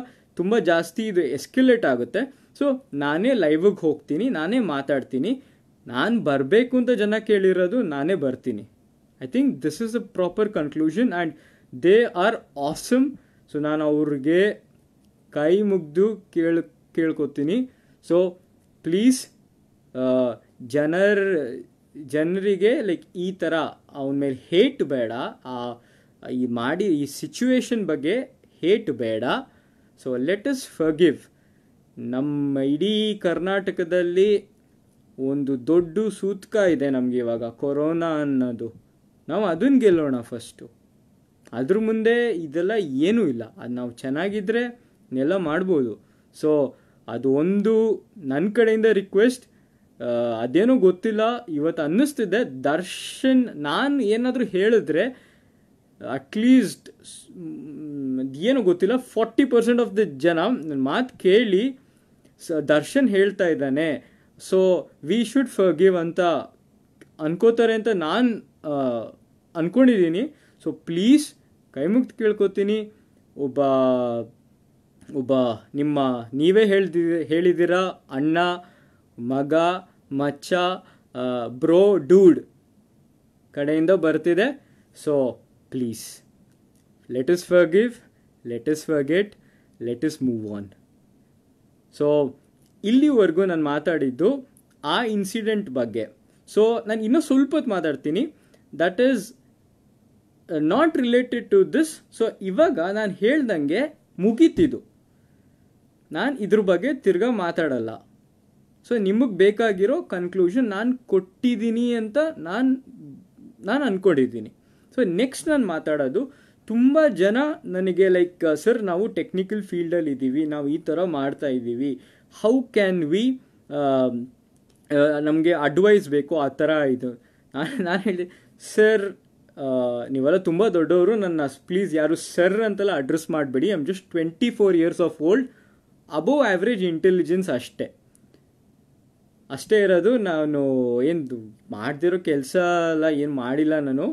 [SPEAKER 1] ತುಂಬ ಜಾಸ್ತಿ ಇದು ಎಸ್ಕ್ಯುಲೇಟ್ ಆಗುತ್ತೆ ಸೊ ನಾನೇ ಲೈವಿಗೆ ಹೋಗ್ತೀನಿ ನಾನೇ ಮಾತಾಡ್ತೀನಿ ನಾನು ಬರಬೇಕು ಅಂತ ಜನ ಕೇಳಿರೋದು ನಾನೇ ಬರ್ತೀನಿ I think this is a proper conclusion and they are awesome so ನಾನು ಅವ್ರಿಗೆ ಕೈ ಮುಗ್ದು ಕೇಳಿ ಕೇಳ್ಕೊತೀನಿ ಸೊ ಪ್ಲೀಸ್ ಜನರ ಜನರಿಗೆ ಲೈಕ್ ಈ ಥರ ಅವನ ಮೇಲೆ ಹೇಟ್ ಬೇಡ ಆ ಈ ಮಾಡಿ ಈ ಸಿಚುವೇಶನ್ ಬಗ್ಗೆ ಹೇಟ್ ಬೇಡ ಸೊ ಲೆಟ್ ಅಸ್ ಫಗಿವ್ ನಮ್ಮ ಇಡೀ ಕರ್ನಾಟಕದಲ್ಲಿ ಒಂದು ದೊಡ್ಡ ಸೂತ್ಕ ಇದೆ ನಮಗೆ ಇವಾಗ ಕೊರೋನಾ ಅನ್ನೋದು ನಾವು ಅದನ್ನ ಗೆಲ್ಲೋಣ ಫಸ್ಟು ಅದ್ರ ಮುಂದೆ ಇದೆಲ್ಲ ಏನೂ ಇಲ್ಲ ಅದು ನಾವು ಚೆನ್ನಾಗಿದ್ದರೆ ನೆಲ್ಲ ಮಾಡ್ಬೋದು ಸೊ ಅದು ಒಂದು ನನ್ನ ಕಡೆಯಿಂದ ರಿಕ್ವೆಸ್ಟ್ ಅದೇನೂ ಗೊತ್ತಿಲ್ಲ ಇವತ್ತು ಅನ್ನಿಸ್ತಿದ್ದೆ ದರ್ಶನ್ ನಾನು ಏನಾದರೂ ಹೇಳಿದ್ರೆ ಅಟ್ಲೀಸ್ಟ್ ಏನು ಗೊತ್ತಿಲ್ಲ ಫಾರ್ಟಿ ಪರ್ಸೆಂಟ್ ಆಫ್ ದ ಜನ ನನ್ನ ಮಾತು ಕೇಳಿ ಸ ದರ್ಶನ್ ಹೇಳ್ತಾ ಇದ್ದಾನೆ so we should forgive ಅಂತ ಅನ್ಕೋತಾರೆ ಅಂತ ನಾನು ಅಂದ್ಕೊಂಡಿದ್ದೀನಿ ಸೊ ಪ್ಲೀಸ್ ಕೈಮುಕ್ತಿ ಕೇಳ್ಕೊತೀನಿ ಒಬ್ಬ ಒಬ್ಬ ನಿಮ್ಮ ನೀವೇ ಹೇಳ್ದಿ ಹೇಳಿದಿರ ಅಣ್ಣ ಮಗ ಮಚ್ಚ ಬ್ರೋ ಡೂಡ್ ಕಡೆಯಿಂದ ಬರ್ತಿದೆ so please is forgive is forget is move on so ಇಲ್ಲಿವರೆಗೂ ನಾನು ಮಾತಾಡಿದ್ದು ಆ ಇನ್ಸಿಡೆಂಟ್ ಬಗ್ಗೆ ಸೊ ನಾನು ಇನ್ನೂ ಸ್ವಲ್ಪ ಮಾತಾಡ್ತೀನಿ that is not related to this so ಇವಾಗ ನಾನು ಹೇಳ್ದಂಗೆ ಮುಗೀತಿದು ನಾನು ಇದ್ರ ಬಗ್ಗೆ ತಿರ್ಗಾ ಮಾತಾಡಲ್ಲ ಸೊ ನಿಮಗೆ ಬೇಕಾಗಿರೋ ಕನ್ಕ್ಲೂಷನ್ ನಾನು ಕೊಟ್ಟಿದ್ದೀನಿ ಅಂತ ನಾನು ನಾನು ಅಂದ್ಕೊಂಡಿದ್ದೀನಿ ಸೊ ನೆಕ್ಸ್ಟ್ ನಾನು ಮಾತಾಡೋದು ತುಂಬ ಜನ ನನಗೆ ಲೈಕ್ ಸರ್ uh, ನಾವು ಟೆಕ್ನಿಕಲ್ ಫೀಲ್ಡಲ್ಲಿ ಇದ್ದೀವಿ ನಾವು ಈ ಥರ ಮಾಡ್ತಾ ಇದ್ದೀವಿ ಹೌ ಕ್ಯಾನ್ ವಿ ನಮಗೆ ಅಡ್ವೈಸ್ ಬೇಕು ಆ ಥರ ಇದು ನಾನು ನಾನು ಹೇಳಿದೆ ಸರ್ uh, ನೀವೆಲ್ಲ ತುಂಬ ದೊಡ್ಡವರು ನನ್ನ ಪ್ಲೀಸ್ ಯಾರು ಸರ್ ಅಂತೆಲ್ಲ ಅಡ್ರೆಸ್ ಮಾಡಬೇಡಿ I am just twenty four years of old above average intelligence ಅಷ್ಟೇ ಅಷ್ಟೇ ಇರೋದು ನಾನು ಏನು ಮಾಡ್ತಿರೋ ಕೆಲಸ ಎಲ್ಲ ಏನು ಮಾಡಿಲ್ಲ ನಾನು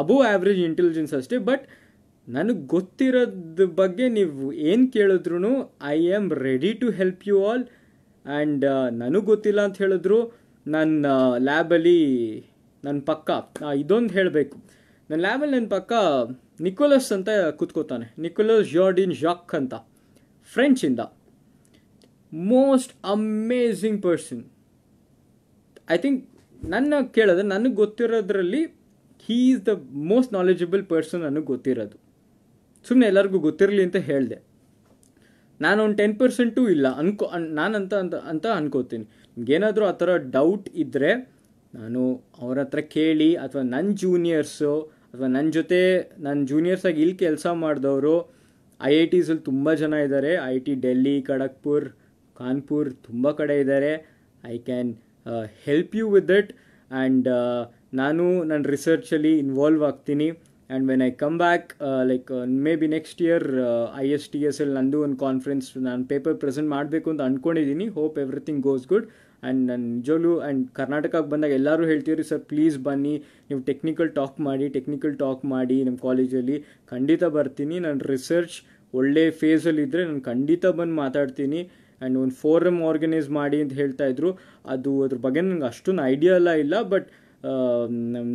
[SPEAKER 1] ಅಬೋ ಆ್ಯಾವ್ರೇಜ್ ಇಂಟೆಲಿಜೆನ್ಸ್ ಅಷ್ಟೇ ಬಟ್ ನನಗೆ ಗೊತ್ತಿರೋದ ಬಗ್ಗೆ ನೀವು ಏನು ಕೇಳಿದ್ರು I am ready to help you all and ನನಗೆ ಗೊತ್ತಿಲ್ಲ ಅಂತ ಹೇಳಿದ್ರು ನನ್ನ ಲ್ಯಾಬಲ್ಲಿ uh, ನನ್ನ ಪಕ್ಕ ಇದೊಂದು ಹೇಳಬೇಕು ನನ್ನ ಲ್ಯಾಬಲ್ಲಿ ನನ್ನ ಪಕ್ಕ ನಿಕೋಲಸ್ ಅಂತ ಕೂತ್ಕೋತಾನೆ ನಿಕೋಲಸ್ ಜಾರ್ಡಿನ್ ಜಾಕ್ ಅಂತ ಫ್ರೆಂಚಿಂದ most amazing person I think ನನ್ನ ಕೇಳಿದ್ರೆ ನನಗೆ ಗೊತ್ತಿರೋದ್ರಲ್ಲಿ he is the most knowledgeable person ನನಗೆ ಗೊತ್ತಿರೋದು ಸುಮ್ಮನೆ ಎಲ್ಲರಿಗೂ ಗೊತ್ತಿರಲಿ ಅಂತ ಹೇಳಿದೆ ನಾನು ಒಂದು ಟೆನ್ ಪರ್ಸೆಂಟು ಇಲ್ಲ ಅನ್ಕೋ ನಾನಂತ ಅಂತ ಅಂತ ಅನ್ಕೋತೀನಿ ನಿಮಗೇನಾದರೂ ಆ ಥರ ಡೌಟ್ ಇದ್ದರೆ ನಾನು ಅವ್ರ ಹತ್ರ ಕೇಳಿ ಅಥವಾ ನನ್ನ ಜೂನಿಯರ್ಸು ಅಥವಾ ನನ್ನ ಜೊತೆ ನನ್ನ ಜೂನಿಯರ್ಸಾಗಿ ಇಲ್ಲಿ ಕೆಲಸ ಮಾಡಿದವರು ಐ ಐ ಟೀಸಲ್ಲಿ ತುಂಬ ಜನ ಇದ್ದಾರೆ I I T Delhi Kharagpur Kanpur ತುಂಬ ಕಡೆ ಇದ್ದಾರೆ I can help you with that and ನಾನು ನನ್ನ ರಿಸರ್ಚಲ್ಲಿ ಇನ್ವಾಲ್ವ್ ಆಗ್ತೀನಿ and when I come back like may be next year I S T S L ನಂದು ಒಂದು ಕಾನ್ಫರೆನ್ಸ್ ನಾನು ಪೇಪರ್ ಪ್ರೆಸೆಂಟ್ ಮಾಡಬೇಕು ಅಂತ ಅಂದ್ಕೊಂಡಿದ್ದೀನಿ hope everything goes good and ನನ್ನ ನಿಜವಲ್ಲೂ ಆ್ಯಂಡ್ ಕರ್ನಾಟಕಕ್ಕೆ ಬಂದಾಗ ಎಲ್ಲರೂ ಹೇಳ್ತೀರಿ ಸರ್ ಪ್ಲೀಸ್ ಬನ್ನಿ ನೀವು ಟೆಕ್ನಿಕಲ್ ಟಾಕ್ ಮಾಡಿ ಟೆಕ್ನಿಕಲ್ ಟಾಕ್ ಮಾಡಿ ನಮ್ಮ ಕಾಲೇಜಲ್ಲಿ ಖಂಡಿತ ಬರ್ತೀನಿ ನನ್ನ ರಿಸರ್ಚ್ ಒಳ್ಳೆ ಫೇಸಲ್ಲಿದ್ದರೆ ನಾನು ಖಂಡಿತ ಬಂದು ಮಾತಾಡ್ತೀನಿ ಆ್ಯಂಡ್ ಒಂದು ಫೋರಮ್ ಆರ್ಗನೈಸ್ ಮಾಡಿ ಅಂತ ಹೇಳ್ತಾ ಇದ್ರು ಅದು ಅದ್ರ ಬಗ್ಗೆ ನನಗೆ ಅಷ್ಟೊಂದು ಐಡಿಯಾ ಎಲ್ಲ ಇಲ್ಲ ಬಟ್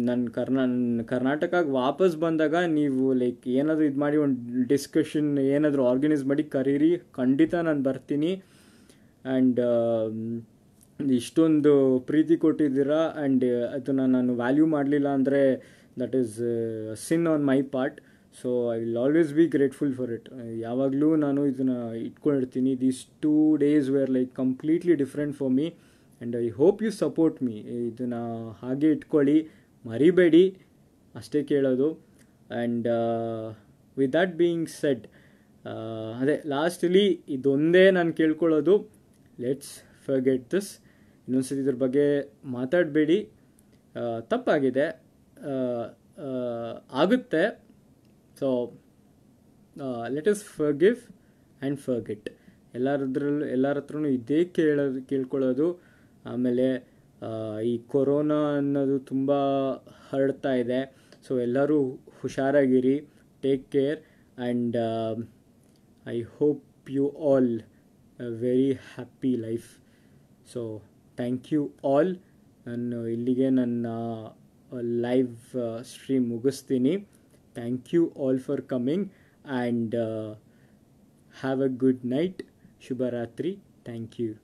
[SPEAKER 1] ನನ್ನ ಕರ್ನಾ ಕರ್ನಾಟಕಕ್ಕೆ ವಾಪಸ್ ಬಂದಾಗ ನೀವು ಲೈಕ್ ಏನಾದರೂ ಇದು ಮಾಡಿ ಒಂದು ಡಿಸ್ಕಷನ್ ಏನಾದರೂ ಆರ್ಗನೈಸ್ ಮಾಡಿ ಕರೀರಿ ಖಂಡಿತ ನಾನು ಬರ್ತೀನಿ ಆ್ಯಂಡ್ ಇಷ್ಟೊಂದು ಪ್ರೀತಿ ಕೊಟ್ಟಿದ್ದೀರಾ ಆ್ಯಂಡ್ ಅದನ್ನು ನಾನು ವ್ಯಾಲ್ಯೂ ಮಾಡಲಿಲ್ಲ ಅಂದರೆ that is sin on my part so I will always be grateful for it ಯಾವಾಗಲೂ ನಾನು ಇದನ್ನು ಇಟ್ಕೊಂಡಿರ್ತೀನಿ these two days were like completely different for me and I hope you support me ಇದನ್ನು ಹಾಗೆ ಇಟ್ಕೊಳ್ಳಿ ಮರಿಬೇಡಿ ಅಷ್ಟೇ ಕೇಳೋದು and with that being said ಅದೇ ಲಾಸ್ಟಲ್ಲಿ ಇದೊಂದೇ ನಾನು ಕೇಳ್ಕೊಳ್ಳೋದು ಲೆಟ್ಸ್ ಫರ್ಗೆಟ್ ದಿಸ್ ಇನ್ನೊಂದ್ಸತಿ ಇದ್ರ ಬಗ್ಗೆ ಮಾತಾಡಬೇಡಿ uh, ತಪ್ಪಾಗಿದೆ uh, uh, ಆಗುತ್ತೆ so let uh, for forgive and forget ಎಲ್ಲರದ್ರಲ್ಲೂ ಎಲ್ಲರ ಹತ್ರನೂ ಇದೇ ಕೇಳೋದು ಕೇಳ್ಕೊಳ್ಳೋದು ಆಮೇಲೆ ಈ ಕೊರೋನಾ ಅನ್ನೋದು ತುಂಬ ಹರಡ್ತಾ ಇದೆ ಸೊ ಎಲ್ಲರೂ ಹುಷಾರಾಗಿರಿ take care and I hope you all very happy life so thank you all ನಾನು ಇಲ್ಲಿಗೆ ನನ್ನ ಲೈವ್ ಸ್ಟ್ರೀಮ್ ಮುಗಿಸ್ತೀನಿ Thank you all for coming and uh, have a good night. Shubharatri. Thank you.